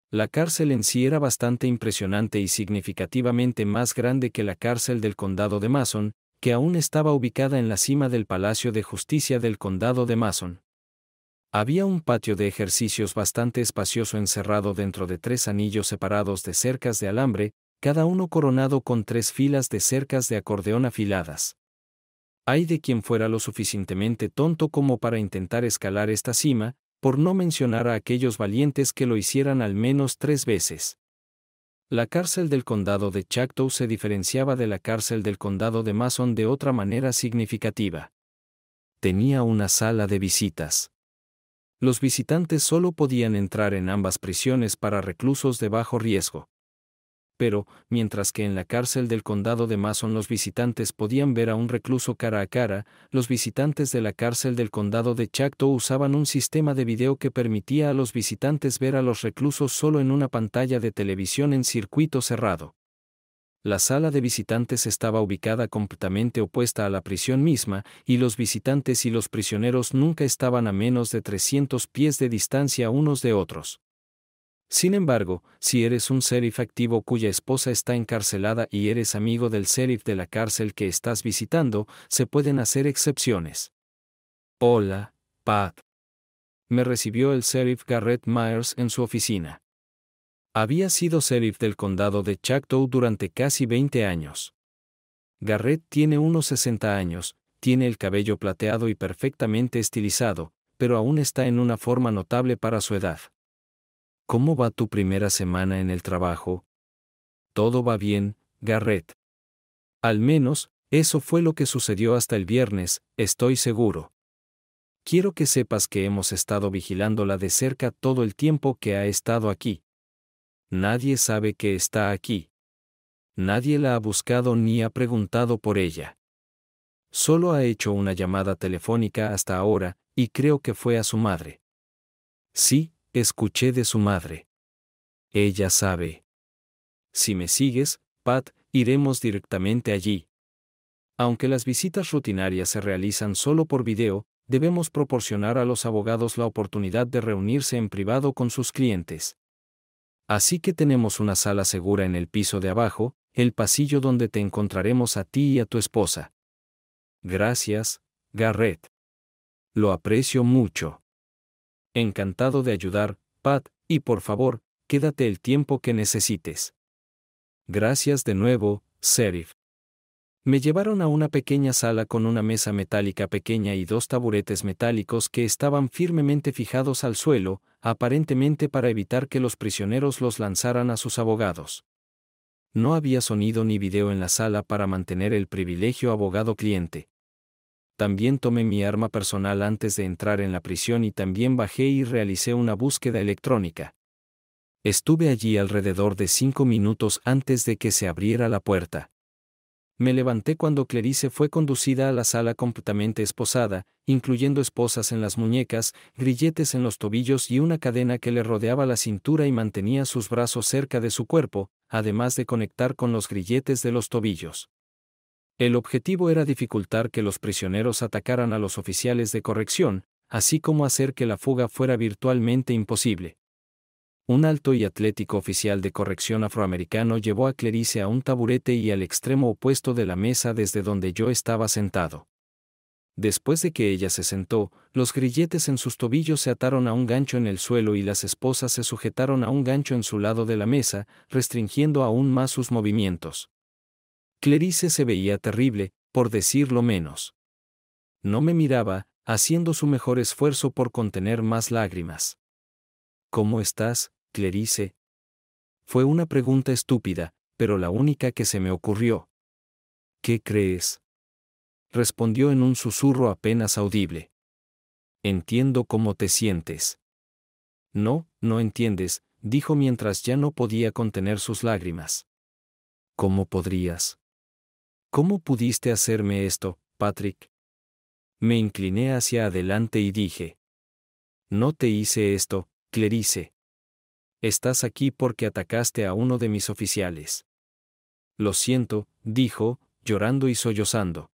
La cárcel en sí era bastante impresionante y significativamente más grande que la cárcel del condado de Mason, que aún estaba ubicada en la cima del Palacio de Justicia del condado de Mason. Había un patio de ejercicios bastante espacioso encerrado dentro de tres anillos separados de cercas de alambre, cada uno coronado con tres filas de cercas de acordeón afiladas. Hay de quien fuera lo suficientemente tonto como para intentar escalar esta cima, por no mencionar a aquellos valientes que lo hicieran al menos tres veces. La cárcel del condado de Chactow se diferenciaba de la cárcel del condado de Mason de otra manera significativa. Tenía una sala de visitas. Los visitantes solo podían entrar en ambas prisiones para reclusos de bajo riesgo. Pero, mientras que en la cárcel del condado de Mason los visitantes podían ver a un recluso cara a cara, los visitantes de la cárcel del condado de Chacto usaban un sistema de video que permitía a los visitantes ver a los reclusos solo en una pantalla de televisión en circuito cerrado. La sala de visitantes estaba ubicada completamente opuesta a la prisión misma, y los visitantes y los prisioneros nunca estaban a menos de 300 pies de distancia unos de otros. Sin embargo, si eres un sheriff activo cuya esposa está encarcelada y eres amigo del sheriff de la cárcel que estás visitando, se pueden hacer excepciones. Hola, Pat. Me recibió el sheriff Garrett Myers en su oficina. Había sido sheriff del condado de Chactow durante casi 20 años. Garrett tiene unos 60 años, tiene el cabello plateado y perfectamente estilizado, pero aún está en una forma notable para su edad. ¿Cómo va tu primera semana en el trabajo? Todo va bien, Garrett. Al menos, eso fue lo que sucedió hasta el viernes, estoy seguro. Quiero que sepas que hemos estado vigilándola de cerca todo el tiempo que ha estado aquí. Nadie sabe que está aquí. Nadie la ha buscado ni ha preguntado por ella. Solo ha hecho una llamada telefónica hasta ahora, y creo que fue a su madre. Sí, escuché de su madre. Ella sabe. Si me sigues, Pat, iremos directamente allí. Aunque las visitas rutinarias se realizan solo por video, debemos proporcionar a los abogados la oportunidad de reunirse en privado con sus clientes. Así que tenemos una sala segura en el piso de abajo, el pasillo donde te encontraremos a ti y a tu esposa. Gracias, Garrett. Lo aprecio mucho. Encantado de ayudar, Pat, y por favor, quédate el tiempo que necesites. Gracias de nuevo, Serif. Me llevaron a una pequeña sala con una mesa metálica pequeña y dos taburetes metálicos que estaban firmemente fijados al suelo, aparentemente para evitar que los prisioneros los lanzaran a sus abogados. No había sonido ni video en la sala para mantener el privilegio abogado-cliente. También tomé mi arma personal antes de entrar en la prisión y también bajé y realicé una búsqueda electrónica. Estuve allí alrededor de cinco minutos antes de que se abriera la puerta. Me levanté cuando Clarice fue conducida a la sala completamente esposada, incluyendo esposas en las muñecas, grilletes en los tobillos y una cadena que le rodeaba la cintura y mantenía sus brazos cerca de su cuerpo, además de conectar con los grilletes de los tobillos. El objetivo era dificultar que los prisioneros atacaran a los oficiales de corrección, así como hacer que la fuga fuera virtualmente imposible un alto y atlético oficial de corrección afroamericano llevó a Clerice a un taburete y al extremo opuesto de la mesa desde donde yo estaba sentado. Después de que ella se sentó, los grilletes en sus tobillos se ataron a un gancho en el suelo y las esposas se sujetaron a un gancho en su lado de la mesa, restringiendo aún más sus movimientos. Clerice se veía terrible, por decirlo menos. No me miraba, haciendo su mejor esfuerzo por contener más lágrimas. ¿Cómo estás, Clerice. Fue una pregunta estúpida, pero la única que se me ocurrió. ¿Qué crees? Respondió en un susurro apenas audible. Entiendo cómo te sientes. No, no entiendes, dijo mientras ya no podía contener sus lágrimas. ¿Cómo podrías? ¿Cómo pudiste hacerme esto, Patrick? Me incliné hacia adelante y dije. No te hice esto, Clerice estás aquí porque atacaste a uno de mis oficiales. Lo siento, dijo, llorando y sollozando.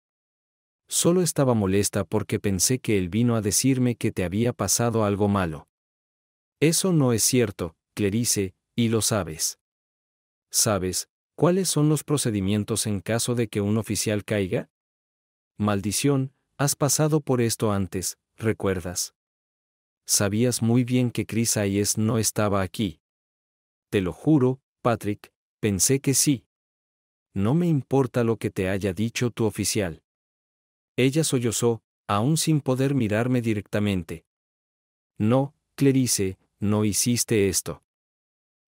Solo estaba molesta porque pensé que él vino a decirme que te había pasado algo malo. Eso no es cierto, Clerice, y lo sabes. ¿Sabes cuáles son los procedimientos en caso de que un oficial caiga? Maldición, has pasado por esto antes, ¿recuerdas? Sabías muy bien que Chris Hayes no estaba aquí. Te lo juro, Patrick, pensé que sí. No me importa lo que te haya dicho tu oficial. Ella sollozó, aún sin poder mirarme directamente. No, Clarice, no hiciste esto.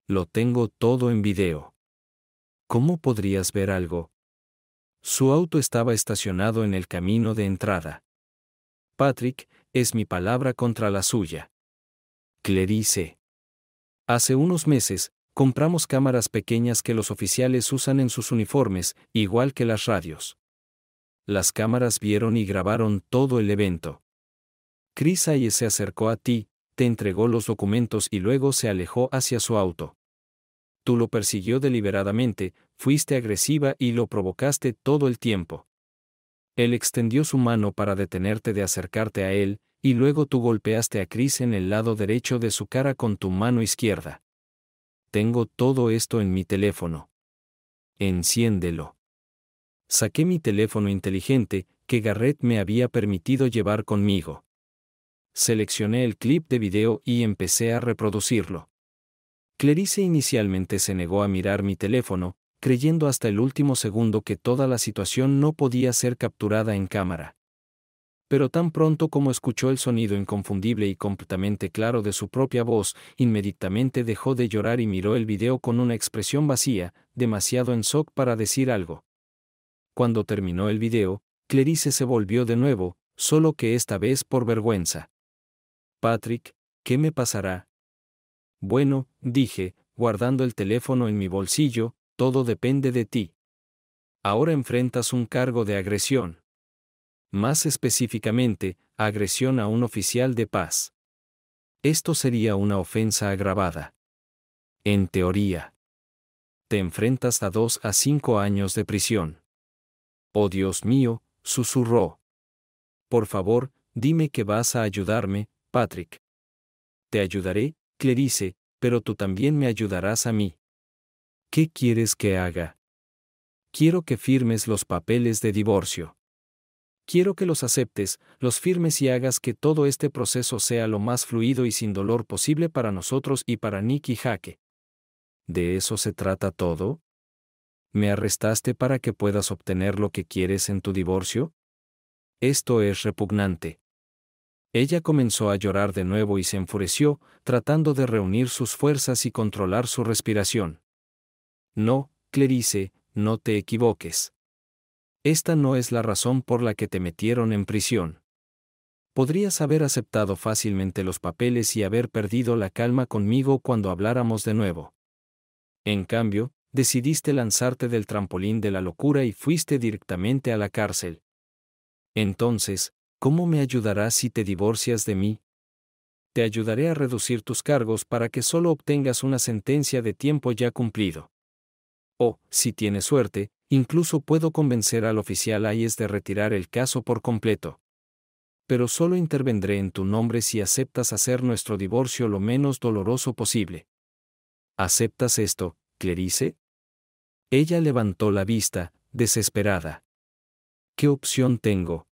Lo tengo todo en video. ¿Cómo podrías ver algo? Su auto estaba estacionado en el camino de entrada. Patrick, es mi palabra contra la suya. Clerice. Hace unos meses, compramos cámaras pequeñas que los oficiales usan en sus uniformes, igual que las radios. Las cámaras vieron y grabaron todo el evento. Chris Aye se acercó a ti, te entregó los documentos y luego se alejó hacia su auto. Tú lo persiguió deliberadamente, fuiste agresiva y lo provocaste todo el tiempo. Él extendió su mano para detenerte de acercarte a él, y luego tú golpeaste a Chris en el lado derecho de su cara con tu mano izquierda. Tengo todo esto en mi teléfono. Enciéndelo. Saqué mi teléfono inteligente, que Garrett me había permitido llevar conmigo. Seleccioné el clip de video y empecé a reproducirlo. Clarice inicialmente se negó a mirar mi teléfono, creyendo hasta el último segundo que toda la situación no podía ser capturada en cámara. Pero tan pronto como escuchó el sonido inconfundible y completamente claro de su propia voz, inmediatamente dejó de llorar y miró el video con una expresión vacía, demasiado en shock para decir algo. Cuando terminó el video, Clarice se volvió de nuevo, solo que esta vez por vergüenza. Patrick, ¿qué me pasará? Bueno, dije, guardando el teléfono en mi bolsillo, todo depende de ti. Ahora enfrentas un cargo de agresión. Más específicamente, agresión a un oficial de paz. Esto sería una ofensa agravada. En teoría. Te enfrentas a dos a cinco años de prisión. Oh Dios mío, susurró. Por favor, dime que vas a ayudarme, Patrick. Te ayudaré, Clerice, pero tú también me ayudarás a mí. ¿Qué quieres que haga? Quiero que firmes los papeles de divorcio. Quiero que los aceptes, los firmes y hagas que todo este proceso sea lo más fluido y sin dolor posible para nosotros y para Nicky Jaque. ¿De eso se trata todo? ¿Me arrestaste para que puedas obtener lo que quieres en tu divorcio? Esto es repugnante. Ella comenzó a llorar de nuevo y se enfureció, tratando de reunir sus fuerzas y controlar su respiración. No, Clerice, no te equivoques. Esta no es la razón por la que te metieron en prisión. Podrías haber aceptado fácilmente los papeles y haber perdido la calma conmigo cuando habláramos de nuevo. En cambio, decidiste lanzarte del trampolín de la locura y fuiste directamente a la cárcel. Entonces, ¿cómo me ayudarás si te divorcias de mí? Te ayudaré a reducir tus cargos para que solo obtengas una sentencia de tiempo ya cumplido. O, si tiene suerte, incluso puedo convencer al oficial Ayes de retirar el caso por completo. Pero solo intervendré en tu nombre si aceptas hacer nuestro divorcio lo menos doloroso posible. ¿Aceptas esto, Clerice? Ella levantó la vista, desesperada. ¿Qué opción tengo?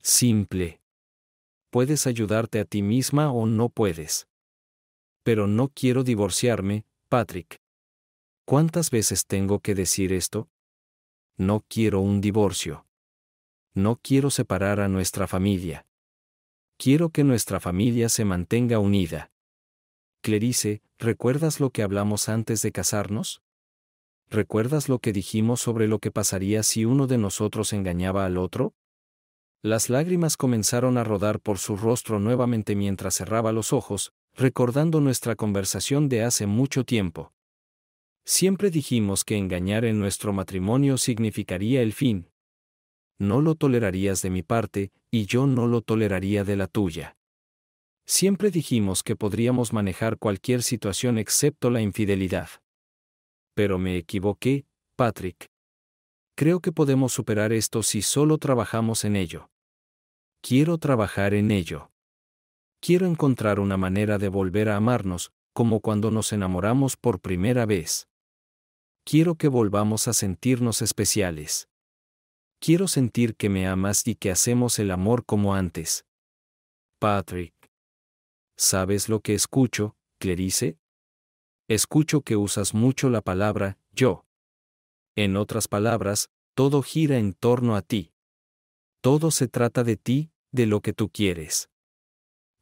Simple. Puedes ayudarte a ti misma o no puedes. Pero no quiero divorciarme, Patrick. ¿Cuántas veces tengo que decir esto? No quiero un divorcio. No quiero separar a nuestra familia. Quiero que nuestra familia se mantenga unida. Clerice, ¿recuerdas lo que hablamos antes de casarnos? ¿Recuerdas lo que dijimos sobre lo que pasaría si uno de nosotros engañaba al otro? Las lágrimas comenzaron a rodar por su rostro nuevamente mientras cerraba los ojos, recordando nuestra conversación de hace mucho tiempo. Siempre dijimos que engañar en nuestro matrimonio significaría el fin. No lo tolerarías de mi parte, y yo no lo toleraría de la tuya. Siempre dijimos que podríamos manejar cualquier situación excepto la infidelidad. Pero me equivoqué, Patrick. Creo que podemos superar esto si solo trabajamos en ello. Quiero trabajar en ello. Quiero encontrar una manera de volver a amarnos, como cuando nos enamoramos por primera vez. Quiero que volvamos a sentirnos especiales. Quiero sentir que me amas y que hacemos el amor como antes. Patrick. ¿Sabes lo que escucho, Clarice? Escucho que usas mucho la palabra yo. En otras palabras, todo gira en torno a ti. Todo se trata de ti, de lo que tú quieres.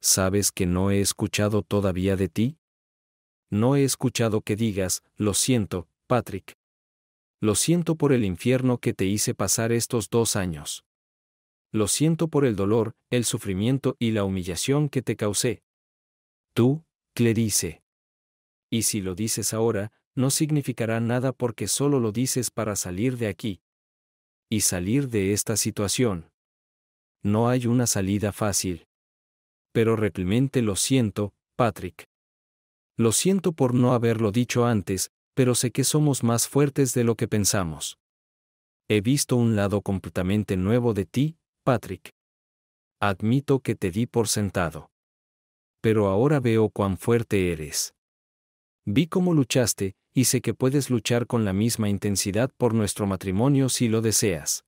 ¿Sabes que no he escuchado todavía de ti? No he escuchado que digas, lo siento, Patrick. Lo siento por el infierno que te hice pasar estos dos años. Lo siento por el dolor, el sufrimiento y la humillación que te causé. Tú, Clerice. Y si lo dices ahora, no significará nada porque solo lo dices para salir de aquí. Y salir de esta situación. No hay una salida fácil. Pero realmente lo siento, Patrick. Lo siento por no haberlo dicho antes, pero sé que somos más fuertes de lo que pensamos. He visto un lado completamente nuevo de ti, Patrick. Admito que te di por sentado. Pero ahora veo cuán fuerte eres. Vi cómo luchaste, y sé que puedes luchar con la misma intensidad por nuestro matrimonio si lo deseas.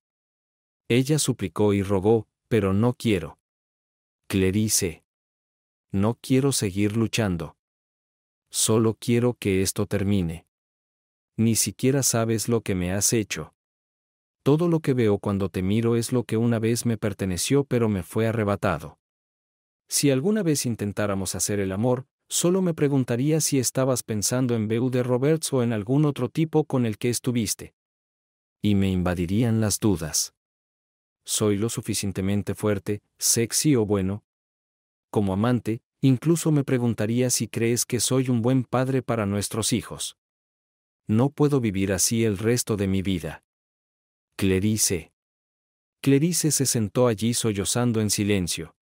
Ella suplicó y rogó, pero no quiero. Clerice. No quiero seguir luchando. Solo quiero que esto termine ni siquiera sabes lo que me has hecho. Todo lo que veo cuando te miro es lo que una vez me perteneció pero me fue arrebatado. Si alguna vez intentáramos hacer el amor, solo me preguntaría si estabas pensando en Beu de Roberts o en algún otro tipo con el que estuviste. Y me invadirían las dudas. ¿Soy lo suficientemente fuerte, sexy o bueno? Como amante, incluso me preguntaría si crees que soy un buen padre para nuestros hijos. No puedo vivir así el resto de mi vida. Clarice. Clarice se sentó allí sollozando en silencio.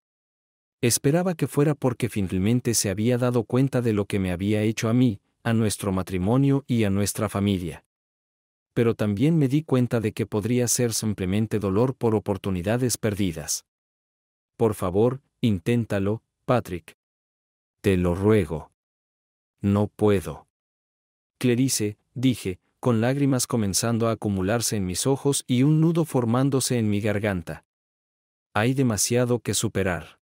Esperaba que fuera porque finalmente se había dado cuenta de lo que me había hecho a mí, a nuestro matrimonio y a nuestra familia. Pero también me di cuenta de que podría ser simplemente dolor por oportunidades perdidas. Por favor, inténtalo, Patrick. Te lo ruego. No puedo. Clerice, dije, con lágrimas comenzando a acumularse en mis ojos y un nudo formándose en mi garganta. Hay demasiado que superar.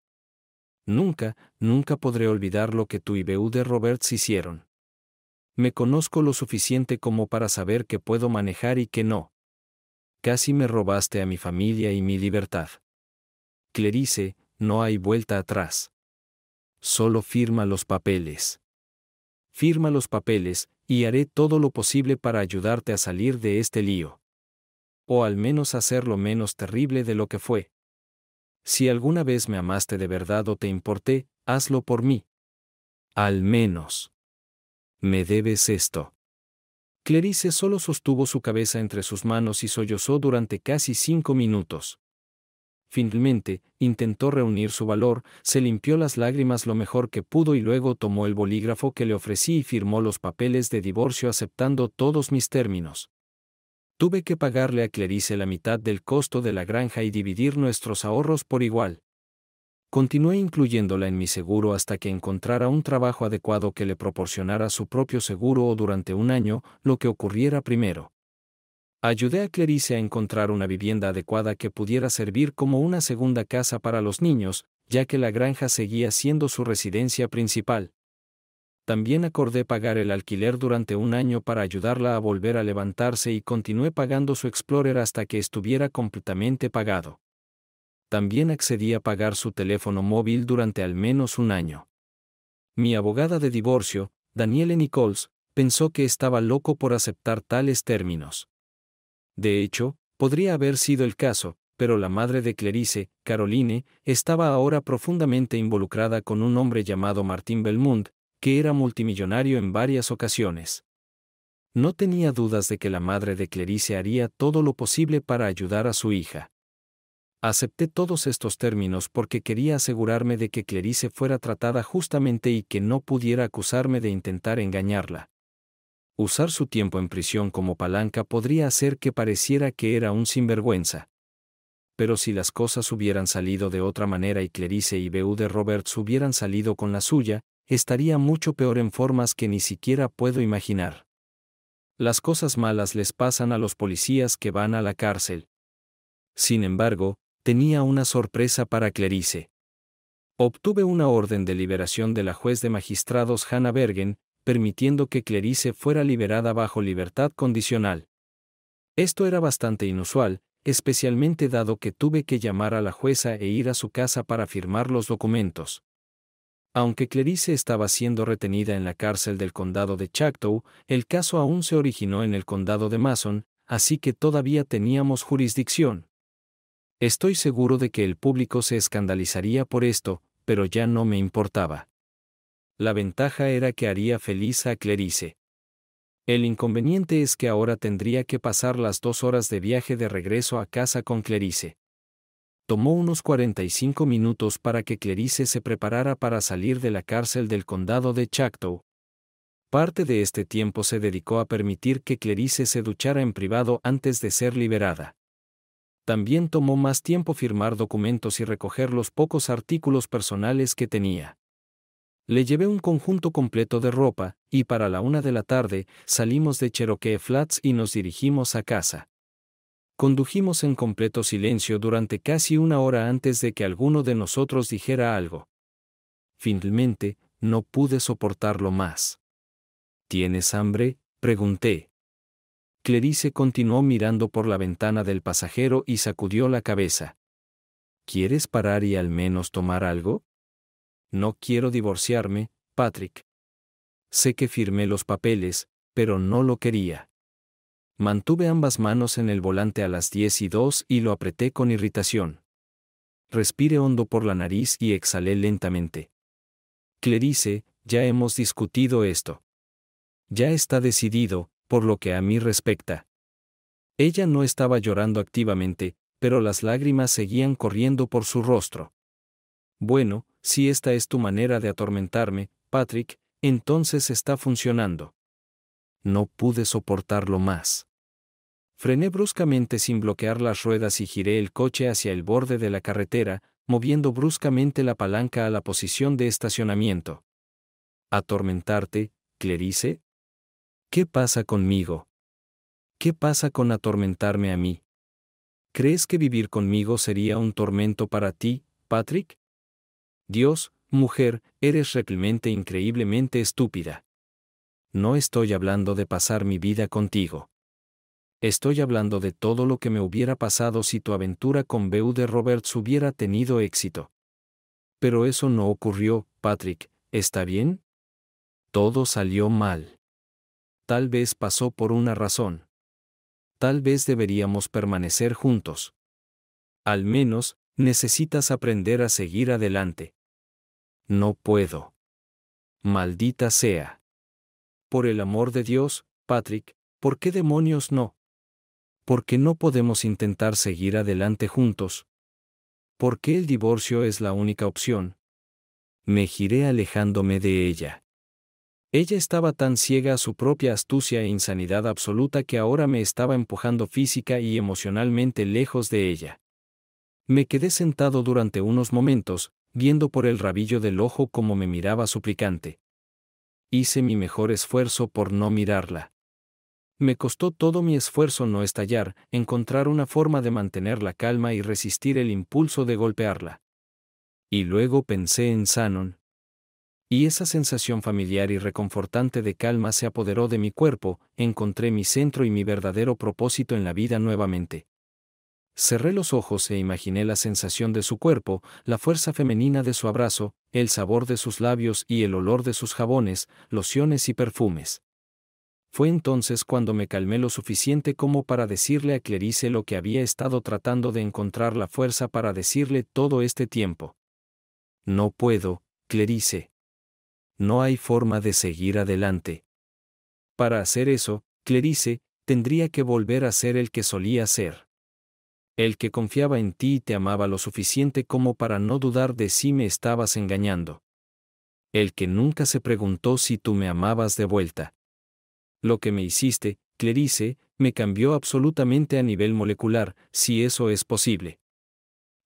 Nunca, nunca podré olvidar lo que tú y Beude Roberts hicieron. Me conozco lo suficiente como para saber que puedo manejar y que no. Casi me robaste a mi familia y mi libertad. Clerice, no hay vuelta atrás. Solo firma los papeles. Firma los papeles, y haré todo lo posible para ayudarte a salir de este lío. O al menos hacerlo menos terrible de lo que fue. Si alguna vez me amaste de verdad o te importé, hazlo por mí. Al menos. Me debes esto. Clarice solo sostuvo su cabeza entre sus manos y sollozó durante casi cinco minutos. Finalmente, intentó reunir su valor, se limpió las lágrimas lo mejor que pudo y luego tomó el bolígrafo que le ofrecí y firmó los papeles de divorcio aceptando todos mis términos. Tuve que pagarle a Clarice la mitad del costo de la granja y dividir nuestros ahorros por igual. Continué incluyéndola en mi seguro hasta que encontrara un trabajo adecuado que le proporcionara su propio seguro o durante un año, lo que ocurriera primero ayudé a Clarice a encontrar una vivienda adecuada que pudiera servir como una segunda casa para los niños, ya que la granja seguía siendo su residencia principal. También acordé pagar el alquiler durante un año para ayudarla a volver a levantarse y continué pagando su Explorer hasta que estuviera completamente pagado. También accedí a pagar su teléfono móvil durante al menos un año. Mi abogada de divorcio, Danielle Nichols, pensó que estaba loco por aceptar tales términos. De hecho, podría haber sido el caso, pero la madre de Clarice, Caroline, estaba ahora profundamente involucrada con un hombre llamado Martín Belmont, que era multimillonario en varias ocasiones. No tenía dudas de que la madre de Clarice haría todo lo posible para ayudar a su hija. Acepté todos estos términos porque quería asegurarme de que Clarice fuera tratada justamente y que no pudiera acusarme de intentar engañarla. Usar su tiempo en prisión como palanca podría hacer que pareciera que era un sinvergüenza. Pero si las cosas hubieran salido de otra manera y Clarice y de Roberts hubieran salido con la suya, estaría mucho peor en formas que ni siquiera puedo imaginar. Las cosas malas les pasan a los policías que van a la cárcel. Sin embargo, tenía una sorpresa para Clarice. Obtuve una orden de liberación de la juez de magistrados Hannah Bergen, permitiendo que Clarice fuera liberada bajo libertad condicional. Esto era bastante inusual, especialmente dado que tuve que llamar a la jueza e ir a su casa para firmar los documentos. Aunque Clerice estaba siendo retenida en la cárcel del condado de Chactow, el caso aún se originó en el condado de Mason, así que todavía teníamos jurisdicción. Estoy seguro de que el público se escandalizaría por esto, pero ya no me importaba. La ventaja era que haría feliz a Clerice. El inconveniente es que ahora tendría que pasar las dos horas de viaje de regreso a casa con Clerice. Tomó unos 45 minutos para que Clerice se preparara para salir de la cárcel del condado de Chactow. Parte de este tiempo se dedicó a permitir que Clerice se duchara en privado antes de ser liberada. También tomó más tiempo firmar documentos y recoger los pocos artículos personales que tenía. Le llevé un conjunto completo de ropa, y para la una de la tarde salimos de Cherokee Flats y nos dirigimos a casa. Condujimos en completo silencio durante casi una hora antes de que alguno de nosotros dijera algo. Finalmente, no pude soportarlo más. ¿Tienes hambre? pregunté. Clerice continuó mirando por la ventana del pasajero y sacudió la cabeza. ¿Quieres parar y al menos tomar algo? No quiero divorciarme, Patrick. Sé que firmé los papeles, pero no lo quería. Mantuve ambas manos en el volante a las diez y dos y lo apreté con irritación. Respire hondo por la nariz y exhalé lentamente. Clarice, ya hemos discutido esto. Ya está decidido, por lo que a mí respecta. Ella no estaba llorando activamente, pero las lágrimas seguían corriendo por su rostro. Bueno, si esta es tu manera de atormentarme, Patrick, entonces está funcionando. No pude soportarlo más. Frené bruscamente sin bloquear las ruedas y giré el coche hacia el borde de la carretera, moviendo bruscamente la palanca a la posición de estacionamiento. ¿Atormentarte, Clerice? ¿Qué pasa conmigo? ¿Qué pasa con atormentarme a mí? ¿Crees que vivir conmigo sería un tormento para ti, Patrick? Dios, mujer, eres realmente increíblemente estúpida. No estoy hablando de pasar mi vida contigo. Estoy hablando de todo lo que me hubiera pasado si tu aventura con Beau de Roberts hubiera tenido éxito. Pero eso no ocurrió, Patrick, ¿está bien? Todo salió mal. Tal vez pasó por una razón. Tal vez deberíamos permanecer juntos. Al menos, Necesitas aprender a seguir adelante. No puedo. Maldita sea. Por el amor de Dios, Patrick, ¿por qué demonios no? ¿Por qué no podemos intentar seguir adelante juntos? ¿Por qué el divorcio es la única opción? Me giré alejándome de ella. Ella estaba tan ciega a su propia astucia e insanidad absoluta que ahora me estaba empujando física y emocionalmente lejos de ella. Me quedé sentado durante unos momentos, viendo por el rabillo del ojo cómo me miraba suplicante. Hice mi mejor esfuerzo por no mirarla. Me costó todo mi esfuerzo no estallar, encontrar una forma de mantener la calma y resistir el impulso de golpearla. Y luego pensé en Sanon. Y esa sensación familiar y reconfortante de calma se apoderó de mi cuerpo, encontré mi centro y mi verdadero propósito en la vida nuevamente. Cerré los ojos e imaginé la sensación de su cuerpo, la fuerza femenina de su abrazo, el sabor de sus labios y el olor de sus jabones, lociones y perfumes. Fue entonces cuando me calmé lo suficiente como para decirle a Clerice lo que había estado tratando de encontrar la fuerza para decirle todo este tiempo. No puedo, Clerice. No hay forma de seguir adelante. Para hacer eso, Clerice, tendría que volver a ser el que solía ser el que confiaba en ti y te amaba lo suficiente como para no dudar de si me estabas engañando. El que nunca se preguntó si tú me amabas de vuelta. Lo que me hiciste, Clerice, me cambió absolutamente a nivel molecular, si eso es posible.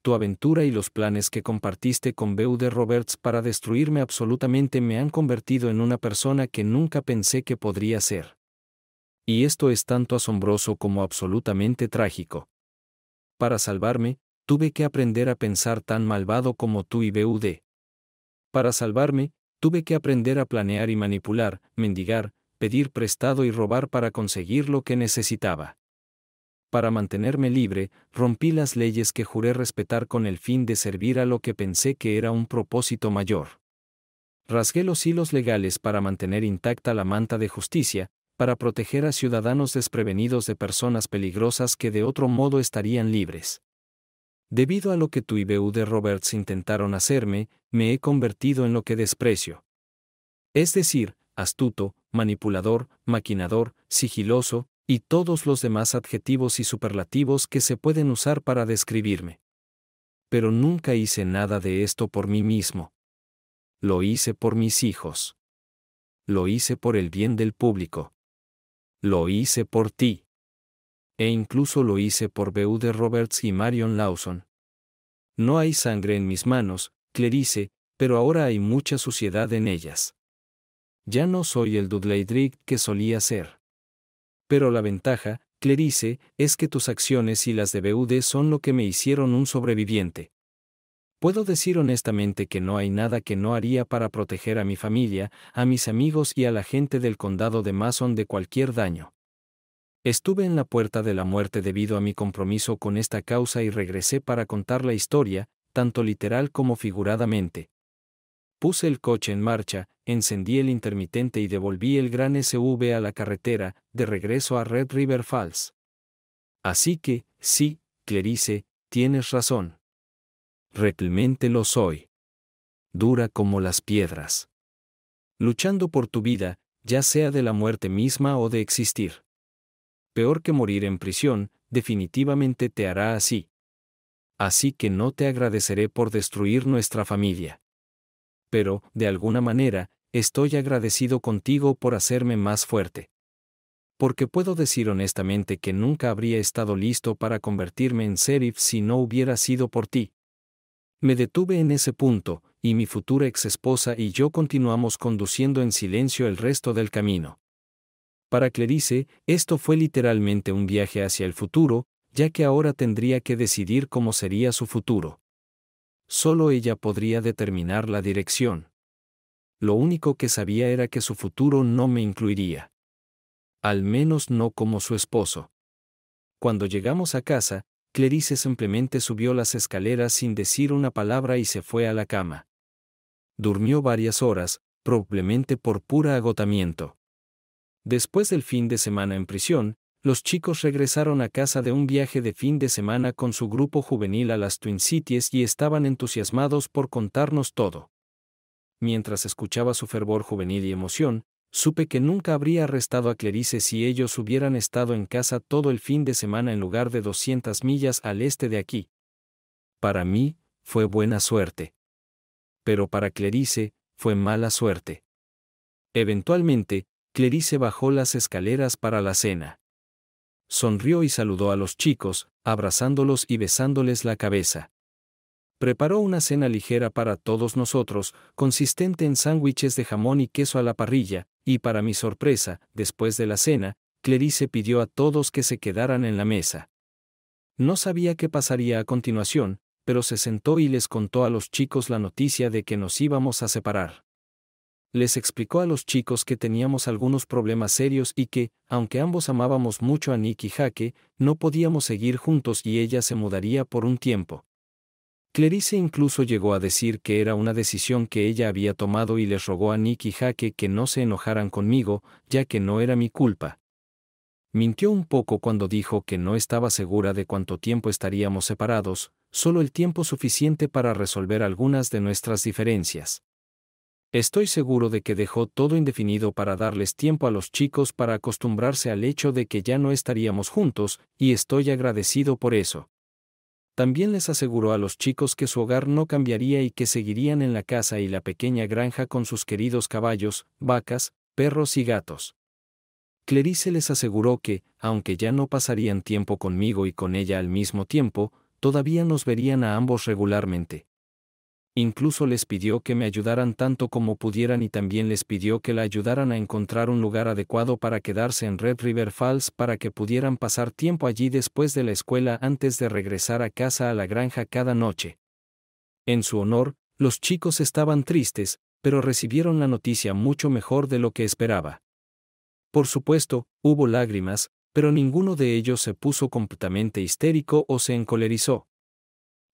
Tu aventura y los planes que compartiste con de Roberts para destruirme absolutamente me han convertido en una persona que nunca pensé que podría ser. Y esto es tanto asombroso como absolutamente trágico. Para salvarme, tuve que aprender a pensar tan malvado como tú y BUD. Para salvarme, tuve que aprender a planear y manipular, mendigar, pedir prestado y robar para conseguir lo que necesitaba. Para mantenerme libre, rompí las leyes que juré respetar con el fin de servir a lo que pensé que era un propósito mayor. Rasgué los hilos legales para mantener intacta la manta de justicia, para proteger a ciudadanos desprevenidos de personas peligrosas que de otro modo estarían libres. Debido a lo que tú y de Roberts intentaron hacerme, me he convertido en lo que desprecio. Es decir, astuto, manipulador, maquinador, sigiloso, y todos los demás adjetivos y superlativos que se pueden usar para describirme. Pero nunca hice nada de esto por mí mismo. Lo hice por mis hijos. Lo hice por el bien del público. Lo hice por ti. E incluso lo hice por Beude Roberts y Marion Lawson. No hay sangre en mis manos, Clerice, pero ahora hay mucha suciedad en ellas. Ya no soy el Dudley Drigg que solía ser. Pero la ventaja, Clerice, es que tus acciones y las de Beude son lo que me hicieron un sobreviviente. Puedo decir honestamente que no hay nada que no haría para proteger a mi familia, a mis amigos y a la gente del condado de Mason de cualquier daño. Estuve en la puerta de la muerte debido a mi compromiso con esta causa y regresé para contar la historia, tanto literal como figuradamente. Puse el coche en marcha, encendí el intermitente y devolví el gran SV a la carretera, de regreso a Red River Falls. Así que, sí, Clarice, tienes razón lo soy. Dura como las piedras. Luchando por tu vida, ya sea de la muerte misma o de existir. Peor que morir en prisión, definitivamente te hará así. Así que no te agradeceré por destruir nuestra familia. Pero, de alguna manera, estoy agradecido contigo por hacerme más fuerte. Porque puedo decir honestamente que nunca habría estado listo para convertirme en sheriff si no hubiera sido por ti. Me detuve en ese punto, y mi futura ex esposa y yo continuamos conduciendo en silencio el resto del camino. Para Clerice, esto fue literalmente un viaje hacia el futuro, ya que ahora tendría que decidir cómo sería su futuro. Solo ella podría determinar la dirección. Lo único que sabía era que su futuro no me incluiría. Al menos no como su esposo. Cuando llegamos a casa, Clarice simplemente subió las escaleras sin decir una palabra y se fue a la cama. Durmió varias horas, probablemente por pura agotamiento. Después del fin de semana en prisión, los chicos regresaron a casa de un viaje de fin de semana con su grupo juvenil a las Twin Cities y estaban entusiasmados por contarnos todo. Mientras escuchaba su fervor juvenil y emoción, Supe que nunca habría arrestado a Clarice si ellos hubieran estado en casa todo el fin de semana en lugar de 200 millas al este de aquí. Para mí, fue buena suerte. Pero para Clarice, fue mala suerte. Eventualmente, Clarice bajó las escaleras para la cena. Sonrió y saludó a los chicos, abrazándolos y besándoles la cabeza preparó una cena ligera para todos nosotros, consistente en sándwiches de jamón y queso a la parrilla, y para mi sorpresa, después de la cena, Clarice pidió a todos que se quedaran en la mesa. No sabía qué pasaría a continuación, pero se sentó y les contó a los chicos la noticia de que nos íbamos a separar. Les explicó a los chicos que teníamos algunos problemas serios y que, aunque ambos amábamos mucho a Nick y Jaque, no podíamos seguir juntos y ella se mudaría por un tiempo. Clarice incluso llegó a decir que era una decisión que ella había tomado y les rogó a Nick y Jaque que no se enojaran conmigo, ya que no era mi culpa. Mintió un poco cuando dijo que no estaba segura de cuánto tiempo estaríamos separados, solo el tiempo suficiente para resolver algunas de nuestras diferencias. Estoy seguro de que dejó todo indefinido para darles tiempo a los chicos para acostumbrarse al hecho de que ya no estaríamos juntos, y estoy agradecido por eso. También les aseguró a los chicos que su hogar no cambiaría y que seguirían en la casa y la pequeña granja con sus queridos caballos, vacas, perros y gatos. Clarice les aseguró que, aunque ya no pasarían tiempo conmigo y con ella al mismo tiempo, todavía nos verían a ambos regularmente. Incluso les pidió que me ayudaran tanto como pudieran y también les pidió que la ayudaran a encontrar un lugar adecuado para quedarse en Red River Falls para que pudieran pasar tiempo allí después de la escuela antes de regresar a casa a la granja cada noche. En su honor, los chicos estaban tristes, pero recibieron la noticia mucho mejor de lo que esperaba. Por supuesto, hubo lágrimas, pero ninguno de ellos se puso completamente histérico o se encolerizó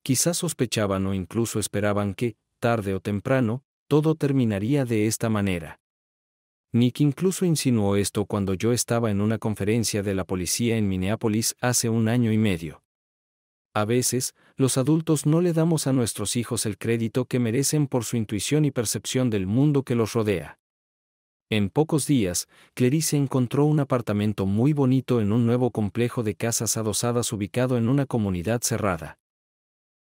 quizás sospechaban o incluso esperaban que, tarde o temprano, todo terminaría de esta manera. Nick incluso insinuó esto cuando yo estaba en una conferencia de la policía en Minneapolis hace un año y medio. A veces, los adultos no le damos a nuestros hijos el crédito que merecen por su intuición y percepción del mundo que los rodea. En pocos días, Clarice encontró un apartamento muy bonito en un nuevo complejo de casas adosadas ubicado en una comunidad cerrada.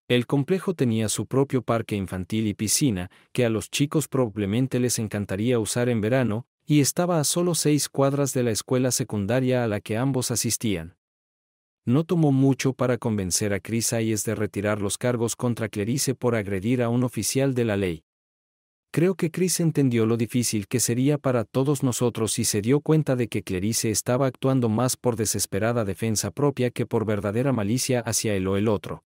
El complejo tenía su propio parque infantil y piscina, que a los chicos probablemente les encantaría usar en verano, y estaba a solo seis cuadras de la escuela secundaria a la que ambos asistían. No tomó mucho para convencer a Chris Hayes de retirar los cargos contra Clerice por agredir a un oficial de la ley. Creo que Chris entendió lo difícil que sería para todos nosotros y se dio cuenta de que Clarice estaba actuando más por desesperada defensa propia que por verdadera malicia hacia él o el otro.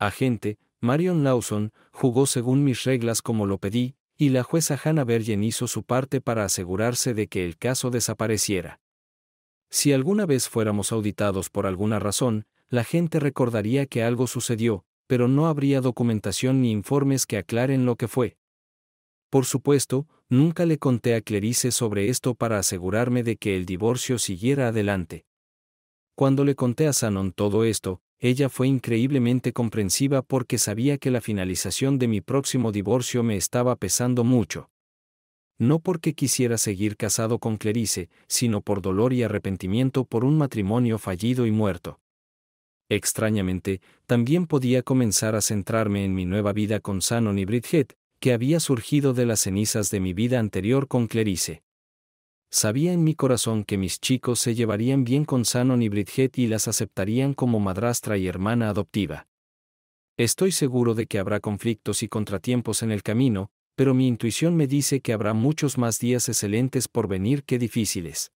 Agente, Marion Lawson, jugó según mis reglas como lo pedí, y la jueza Hannah Bergen hizo su parte para asegurarse de que el caso desapareciera. Si alguna vez fuéramos auditados por alguna razón, la gente recordaría que algo sucedió, pero no habría documentación ni informes que aclaren lo que fue. Por supuesto, nunca le conté a Clerice sobre esto para asegurarme de que el divorcio siguiera adelante. Cuando le conté a Sanon todo esto, ella fue increíblemente comprensiva porque sabía que la finalización de mi próximo divorcio me estaba pesando mucho. No porque quisiera seguir casado con Clerice, sino por dolor y arrepentimiento por un matrimonio fallido y muerto. Extrañamente, también podía comenzar a centrarme en mi nueva vida con Sanon y Bridget, que había surgido de las cenizas de mi vida anterior con Clerice. Sabía en mi corazón que mis chicos se llevarían bien con Sanon y Bridget y las aceptarían como madrastra y hermana adoptiva. Estoy seguro de que habrá conflictos y contratiempos en el camino, pero mi intuición me dice que habrá muchos más días excelentes por venir que difíciles.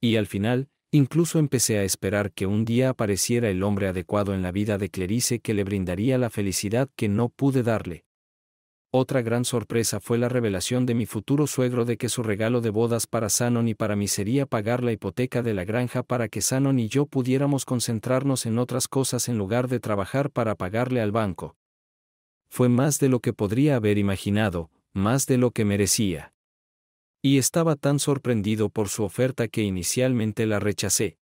Y al final, incluso empecé a esperar que un día apareciera el hombre adecuado en la vida de Clarice que le brindaría la felicidad que no pude darle. Otra gran sorpresa fue la revelación de mi futuro suegro de que su regalo de bodas para Sanon y para mí sería pagar la hipoteca de la granja para que Sanon y yo pudiéramos concentrarnos en otras cosas en lugar de trabajar para pagarle al banco. Fue más de lo que podría haber imaginado, más de lo que merecía. Y estaba tan sorprendido por su oferta que inicialmente la rechacé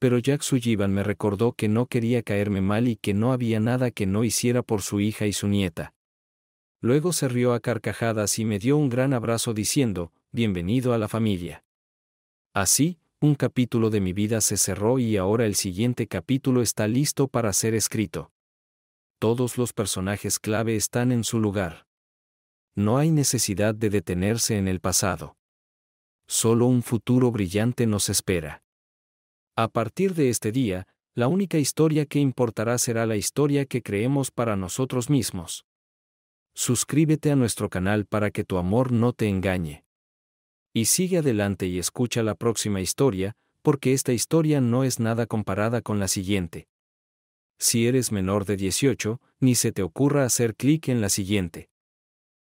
pero Jack Sullivan me recordó que no quería caerme mal y que no había nada que no hiciera por su hija y su nieta. Luego se rió a carcajadas y me dio un gran abrazo diciendo, Bienvenido a la familia. Así, un capítulo de mi vida se cerró y ahora el siguiente capítulo está listo para ser escrito. Todos los personajes clave están en su lugar. No hay necesidad de detenerse en el pasado. Solo un futuro brillante nos espera. A partir de este día, la única historia que importará será la historia que creemos para nosotros mismos. Suscríbete a nuestro canal para que tu amor no te engañe. Y sigue adelante y escucha la próxima historia, porque esta historia no es nada comparada con la siguiente. Si eres menor de 18, ni se te ocurra hacer clic en la siguiente.